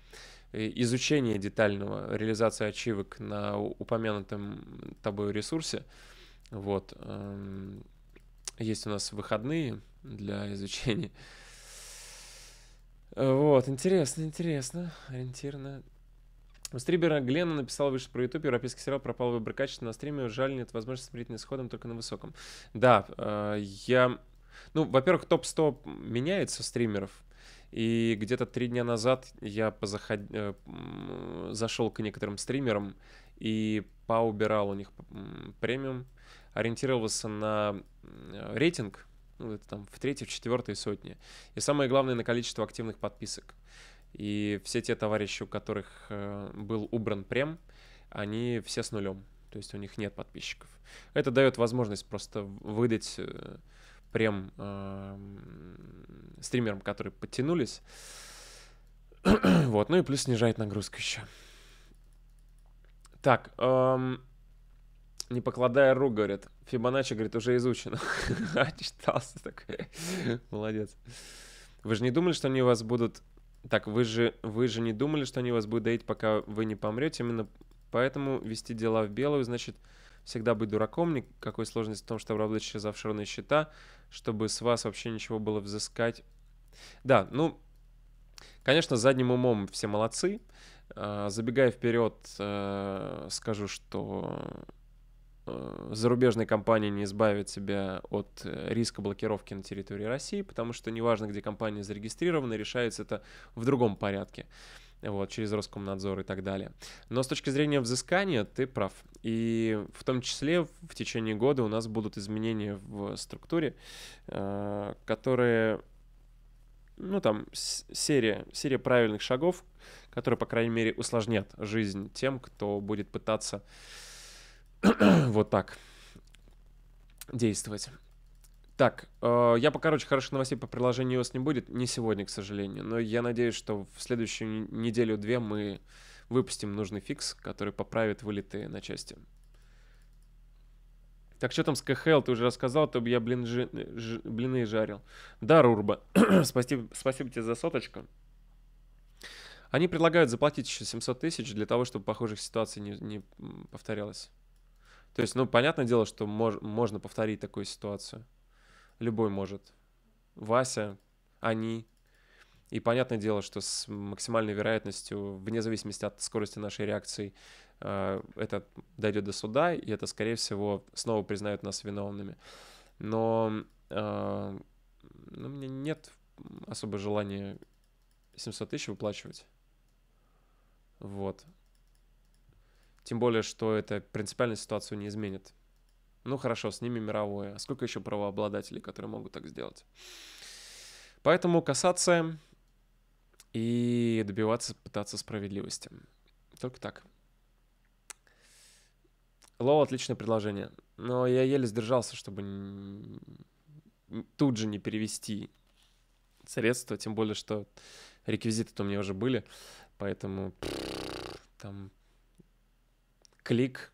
изучение детального реализации ачивок на упомянутом тобой ресурсе. Вот. Эм, есть у нас выходные для изучения. Вот, интересно, интересно, ориентирно. У стримера Глена написал выше про YouTube, европейский сериал пропал выбор качества на стриме, жаль, нет возможности смотреть на исходом только на высоком. Да, э, я... Ну, во-первых, топ-100 меняется стримеров, и где-то три дня назад я позаход... Э, зашел к некоторым стримерам и поубирал у них премиум, ориентировался на рейтинг, ну, это там в третьей, в четвертой сотне. И самое главное, на количество активных подписок. И все те товарищи, у которых э, был убран прем, они все с нулем. То есть у них нет подписчиков. Это дает возможность просто выдать э, прям э, стримерам, которые подтянулись. вот, ну и плюс снижает нагрузку еще. Так, эм, не покладая рук, говорят. Фибоначчи, говорит, уже изучено. Читался такой. Молодец. Вы же не думали, что они у вас будут... Так, вы же, вы же не думали, что они вас будут доить, пока вы не помрете. Именно поэтому вести дела в белую, значит, всегда быть дураком, никакой сложности в том, чтобы работать через офшорные счета, чтобы с вас вообще ничего было взыскать. Да, ну, конечно, задним умом все молодцы. А, забегая вперед, э, скажу, что э, зарубежные компании не избавят себя от э, риска блокировки на территории России, потому что неважно, где компания зарегистрирована, решается это в другом порядке вот, через Роскомнадзор и так далее. Но с точки зрения взыскания ты прав. И в том числе в течение года у нас будут изменения в структуре, э, которые ну, там, серия, серия правильных шагов, которые, по крайней мере, усложнят жизнь тем, кто будет пытаться вот так действовать. Так, э, я пока, короче, хороших новостей по приложению iOS не будет. Не сегодня, к сожалению. Но я надеюсь, что в следующую неделю-две мы выпустим нужный фикс, который поправит вылеты на части. Так что там с КХЛ? Ты уже рассказал, а то бы я блин, жи, ж, блины жарил. Да, Рурба, спасибо, спасибо тебе за соточку. Они предлагают заплатить еще 700 тысяч для того, чтобы похожих ситуаций не, не повторялось. То есть, ну, понятное дело, что мож, можно повторить такую ситуацию. Любой может. Вася, они. И понятное дело, что с максимальной вероятностью, вне зависимости от скорости нашей реакции, э, это дойдет до суда, и это, скорее всего, снова признают нас виновными. Но э, ну, мне нет особого желания 700 тысяч выплачивать. Вот. Тем более, что это принципиально ситуацию не изменит. Ну хорошо, с ними мировое. А сколько еще правообладателей, которые могут так сделать? Поэтому касаться и добиваться, пытаться справедливости. Только так. Лоу отличное предложение. Но я еле сдержался, чтобы тут же не перевести средства, тем более, что реквизиты-то у меня уже были, поэтому там клик,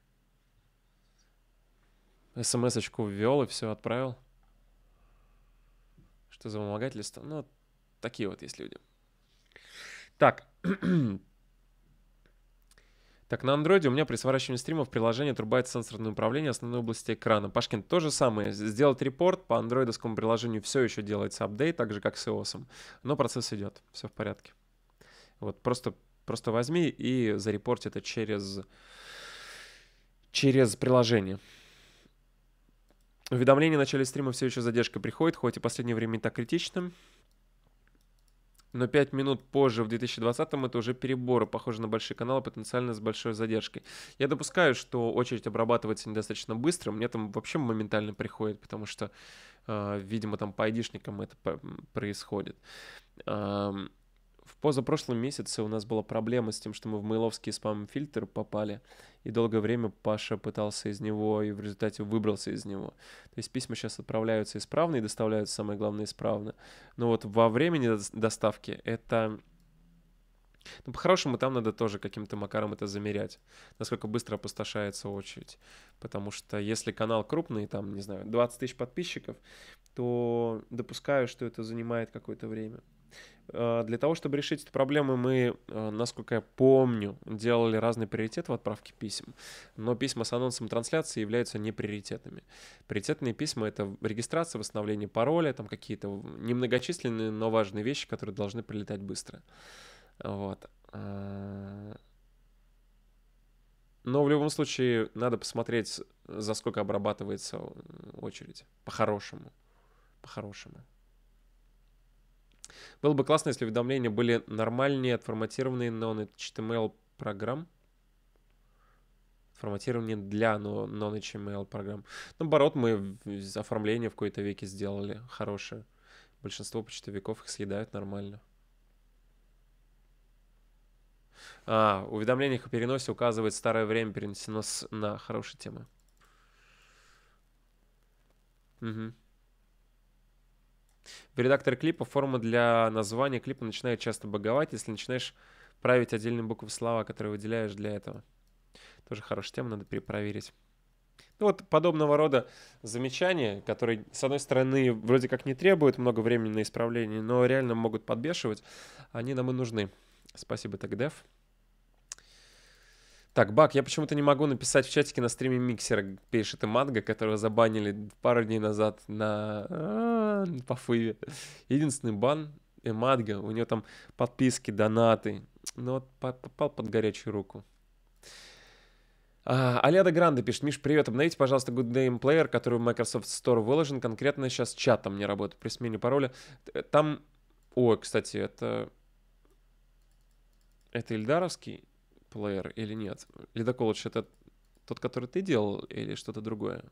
смс-очку ввел и все отправил. Что за вымогательство? Ну, такие вот есть люди. Так. Так, на андроиде у меня при сворачивании стримов приложение трубает сенсорное управление основной области экрана. Пашкин, то же самое. Сделать репорт по андроидовскому приложению все еще делается апдейт, так же, как с iOS. Но процесс идет, все в порядке. Вот, просто, просто возьми и зарепорти это через, через приложение. Уведомление в начале стрима все еще задержка приходит, хоть и последнее время не так критично. Но 5 минут позже, в 2020-м, это уже переборы, похоже на большие каналы, потенциально с большой задержкой. Я допускаю, что очередь обрабатывается недостаточно быстро, мне там вообще моментально приходит, потому что, э, видимо, там по айдишникам это происходит. Эм, в позапрошлом месяце у нас была проблема с тем, что мы в мейловский спам-фильтр попали, и долгое время Паша пытался из него и в результате выбрался из него. То есть письма сейчас отправляются исправно и доставляются, самое главное, исправно. Но вот во времени доставки это ну, по-хорошему, там надо тоже каким-то макаром это замерять, насколько быстро опустошается очередь. Потому что если канал крупный, там, не знаю, 20 тысяч подписчиков, то допускаю, что это занимает какое-то время. Э, для того, чтобы решить эту проблему, мы, э, насколько я помню, делали разный приоритет в отправке писем, но письма с анонсом трансляции являются не неприоритетными. Приоритетные письма — это регистрация, восстановление пароля, там какие-то немногочисленные, но важные вещи, которые должны прилетать быстро. Вот. Э, но в любом случае надо посмотреть, за сколько обрабатывается очередь. По-хорошему. По-хорошему. Было бы классно, если уведомления были нормальнее, отформатированные, но на HTML программ. Форматирование для non-HTML программ. Наоборот, мы оформление в какой-то веке сделали хорошее. Большинство почтовиков их съедают нормально. А, в уведомлениях о переносе указывает старое время перенесено с... на хорошие темы. Угу. В редакторе клипа форма для названия клипа начинает часто боговать, если начинаешь править отдельные буквы слова, которые выделяешь для этого. Тоже хорошая тема, надо перепроверить. Ну вот подобного рода замечания, которые, с одной стороны, вроде как не требуют много времени на исправление, но реально могут подбешивать, они нам и нужны. Спасибо, Тагдев. Так, Бак, я почему-то не могу написать в чатике на стриме миксера, пишет и Манго, которого забанили пару дней назад на... А по фыве. Единственный бан и Эмадга, у него там подписки, донаты. Ну вот попал под горячую руку. А, Алиада Гранда пишет, Миш, привет, обновите, пожалуйста, Good Name Player, который в Microsoft Store выложен, конкретно сейчас чат там не работает при смене пароля. Там, ой, кстати, это, это Ильдаровский, плеер или нет? Ледоколыч, это тот, который ты делал или что-то другое?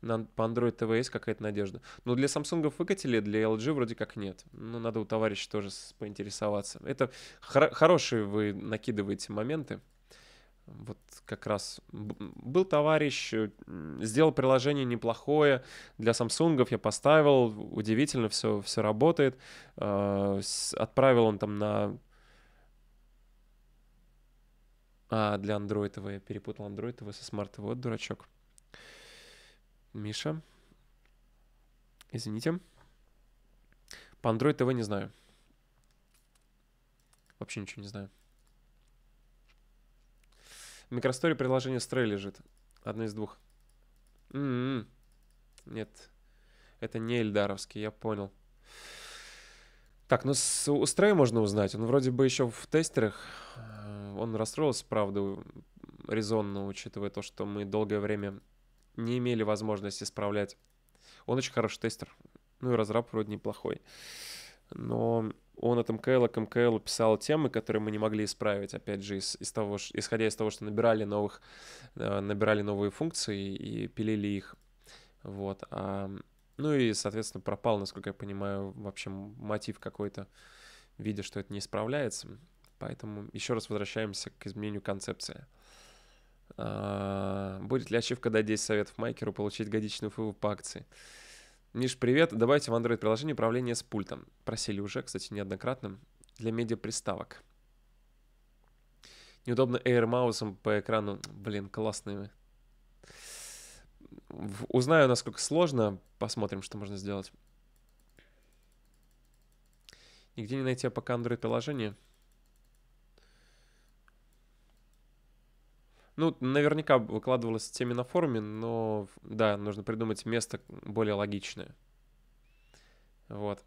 на, по Android TV есть какая-то надежда. Но ну, для Samsung выкатили, для LG вроде как нет. Ну, надо у товарища тоже поинтересоваться. Это хор- хорошие вы накидываете моменты. Вот как раз был товарищ, э, сделал приложение неплохое для Самсунгов, я поставил, удивительно, все, все работает. Э, отправил он там на... А, для Android TV, я перепутал Android TV со Smart TV, вот дурачок. Миша, извините. По Android TV не знаю. Вообще ничего не знаю. В микросторе приложение Stray лежит. Одно из двух. М -м -м. Нет. Это не Эльдаровский, я понял. Так, ну с, у Stray можно узнать. Он вроде бы еще в тестерах. Э, он расстроился, правда, резонно, учитывая то, что мы долгое время не имели возможности исправлять. Он очень хороший тестер. Ну и разраб вроде неплохой. Но он от МКЛ к МКЛ писал темы, которые мы не могли исправить, опять же, из, из того, исходя из того, что набирали, новых, э, набирали новые функции и пилили их. Вот. А, ну и, соответственно, пропал, насколько я понимаю, вообще мотив какой-то, видя, что это не исправляется. Поэтому еще раз возвращаемся к изменению концепции. А, будет ли ачивка дать 10 советов Майкеру получить годичную фу по акции? Миш, привет. Давайте в Android-приложение управление с пультом. Просили уже, кстати, неоднократно, для медиаприставок. Неудобно Air Маусом по экрану. Блин, классные. Узнаю, насколько сложно. Посмотрим, что можно сделать. Нигде не найти пока Android-приложение. Ну, наверняка выкладывалось теми на форуме, но да, нужно придумать место более логичное. Вот.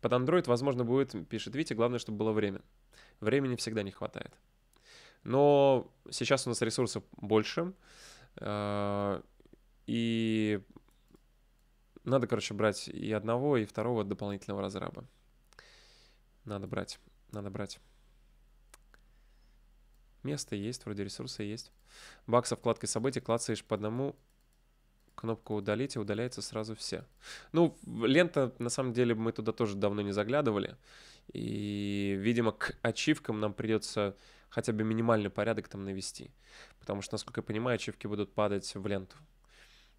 Под Android, возможно, будет, пишет Витя, главное, чтобы было время. Времени всегда не хватает. Но сейчас у нас ресурсов больше, э, и надо, короче, брать и одного, и второго дополнительного разраба. Надо брать, надо брать. Место есть, вроде ресурсы есть. Бакса со вкладкой событий клацаешь по одному кнопку удалить, и удаляется сразу все. Ну, лента, на самом деле, мы туда тоже давно не заглядывали. И, видимо, к ачивкам нам придется хотя бы минимальный порядок там навести. Потому что, насколько я понимаю, ачивки будут падать в ленту.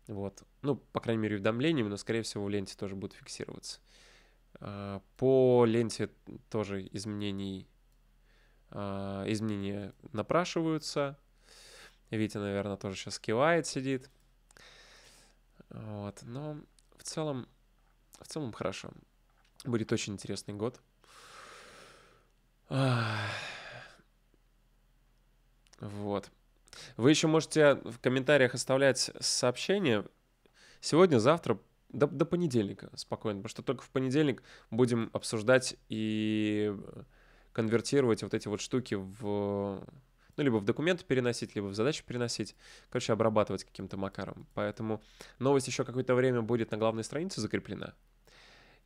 Вот. Ну, по крайней мере, уведомлениями, но, скорее всего, в ленте тоже будут фиксироваться. А, по ленте тоже изменений а, изменения напрашиваются. Витя, наверное, тоже сейчас кивает, сидит. Вот, но в целом, в целом хорошо. Будет очень интересный год. Вот. Вы еще можете в комментариях оставлять сообщения сегодня, завтра, до, до понедельника спокойно, потому что только в понедельник будем обсуждать и конвертировать вот эти вот штуки в ну, либо в документы переносить, либо в задачи переносить, короче, обрабатывать каким-то макаром. Поэтому новость еще какое-то время будет на главной странице закреплена,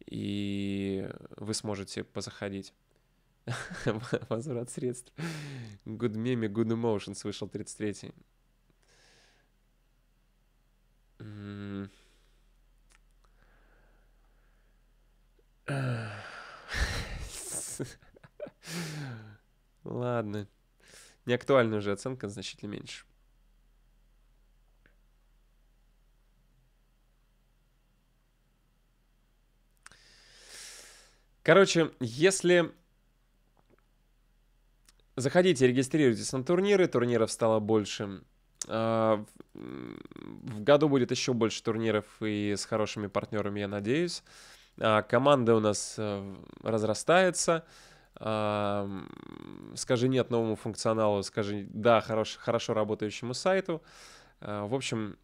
и вы сможете позаходить. Возврат средств. Good Meme, Good Emotions вышел 33-й. Ладно. Неактуальная уже оценка значительно меньше. Короче, если заходите, регистрируйтесь на турниры, турниров стало больше. А, в году будет еще больше турниров и с хорошими партнерами, я надеюсь. А, команда у нас э, разрастается скажи нет новому функционалу, скажи да хорош, хорошо работающему сайту. Э, в общем,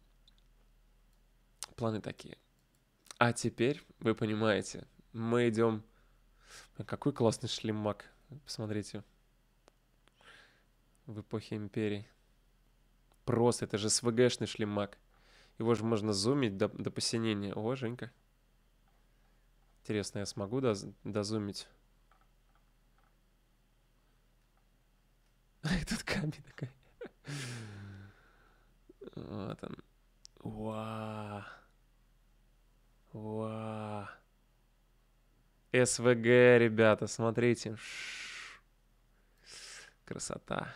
планы такие. А теперь вы понимаете, мы идем... Какой классный шлемак, посмотрите. В эпохе империи. Просто, это же СВГшный шлемак. Его же можно зумить до, до посинения. О, Женька. Интересно, я смогу доз, дозумить? А этот камень такой. Вот он. Уа. Уа. СВГ, ребята, смотрите. Красота.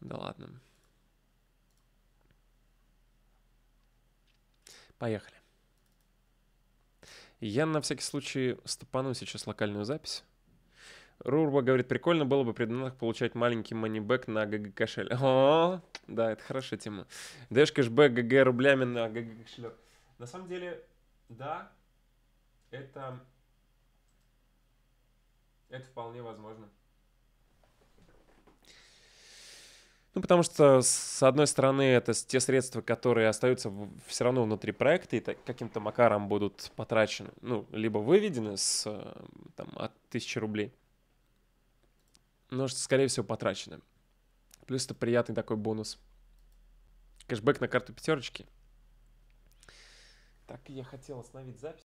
Да ладно. Поехали. Я на всякий случай стопану сейчас локальную запись. Рурба говорит, прикольно было бы при донатах получать маленький манибэк на ГГ кошель. О, да, это хорошая тема. Даешь кэшбэк ГГ рублями на ГГ кошелек. На самом деле, да, это... Это вполне возможно. Ну, потому что, с одной стороны, это те средства, которые остаются все равно внутри проекта и каким-то макаром будут потрачены, ну, либо выведены с, э, там, от тысячи рублей, но, скорее всего, потрачено. Плюс это приятный такой бонус. Кэшбэк на карту пятерочки. Так, я хотел остановить запись.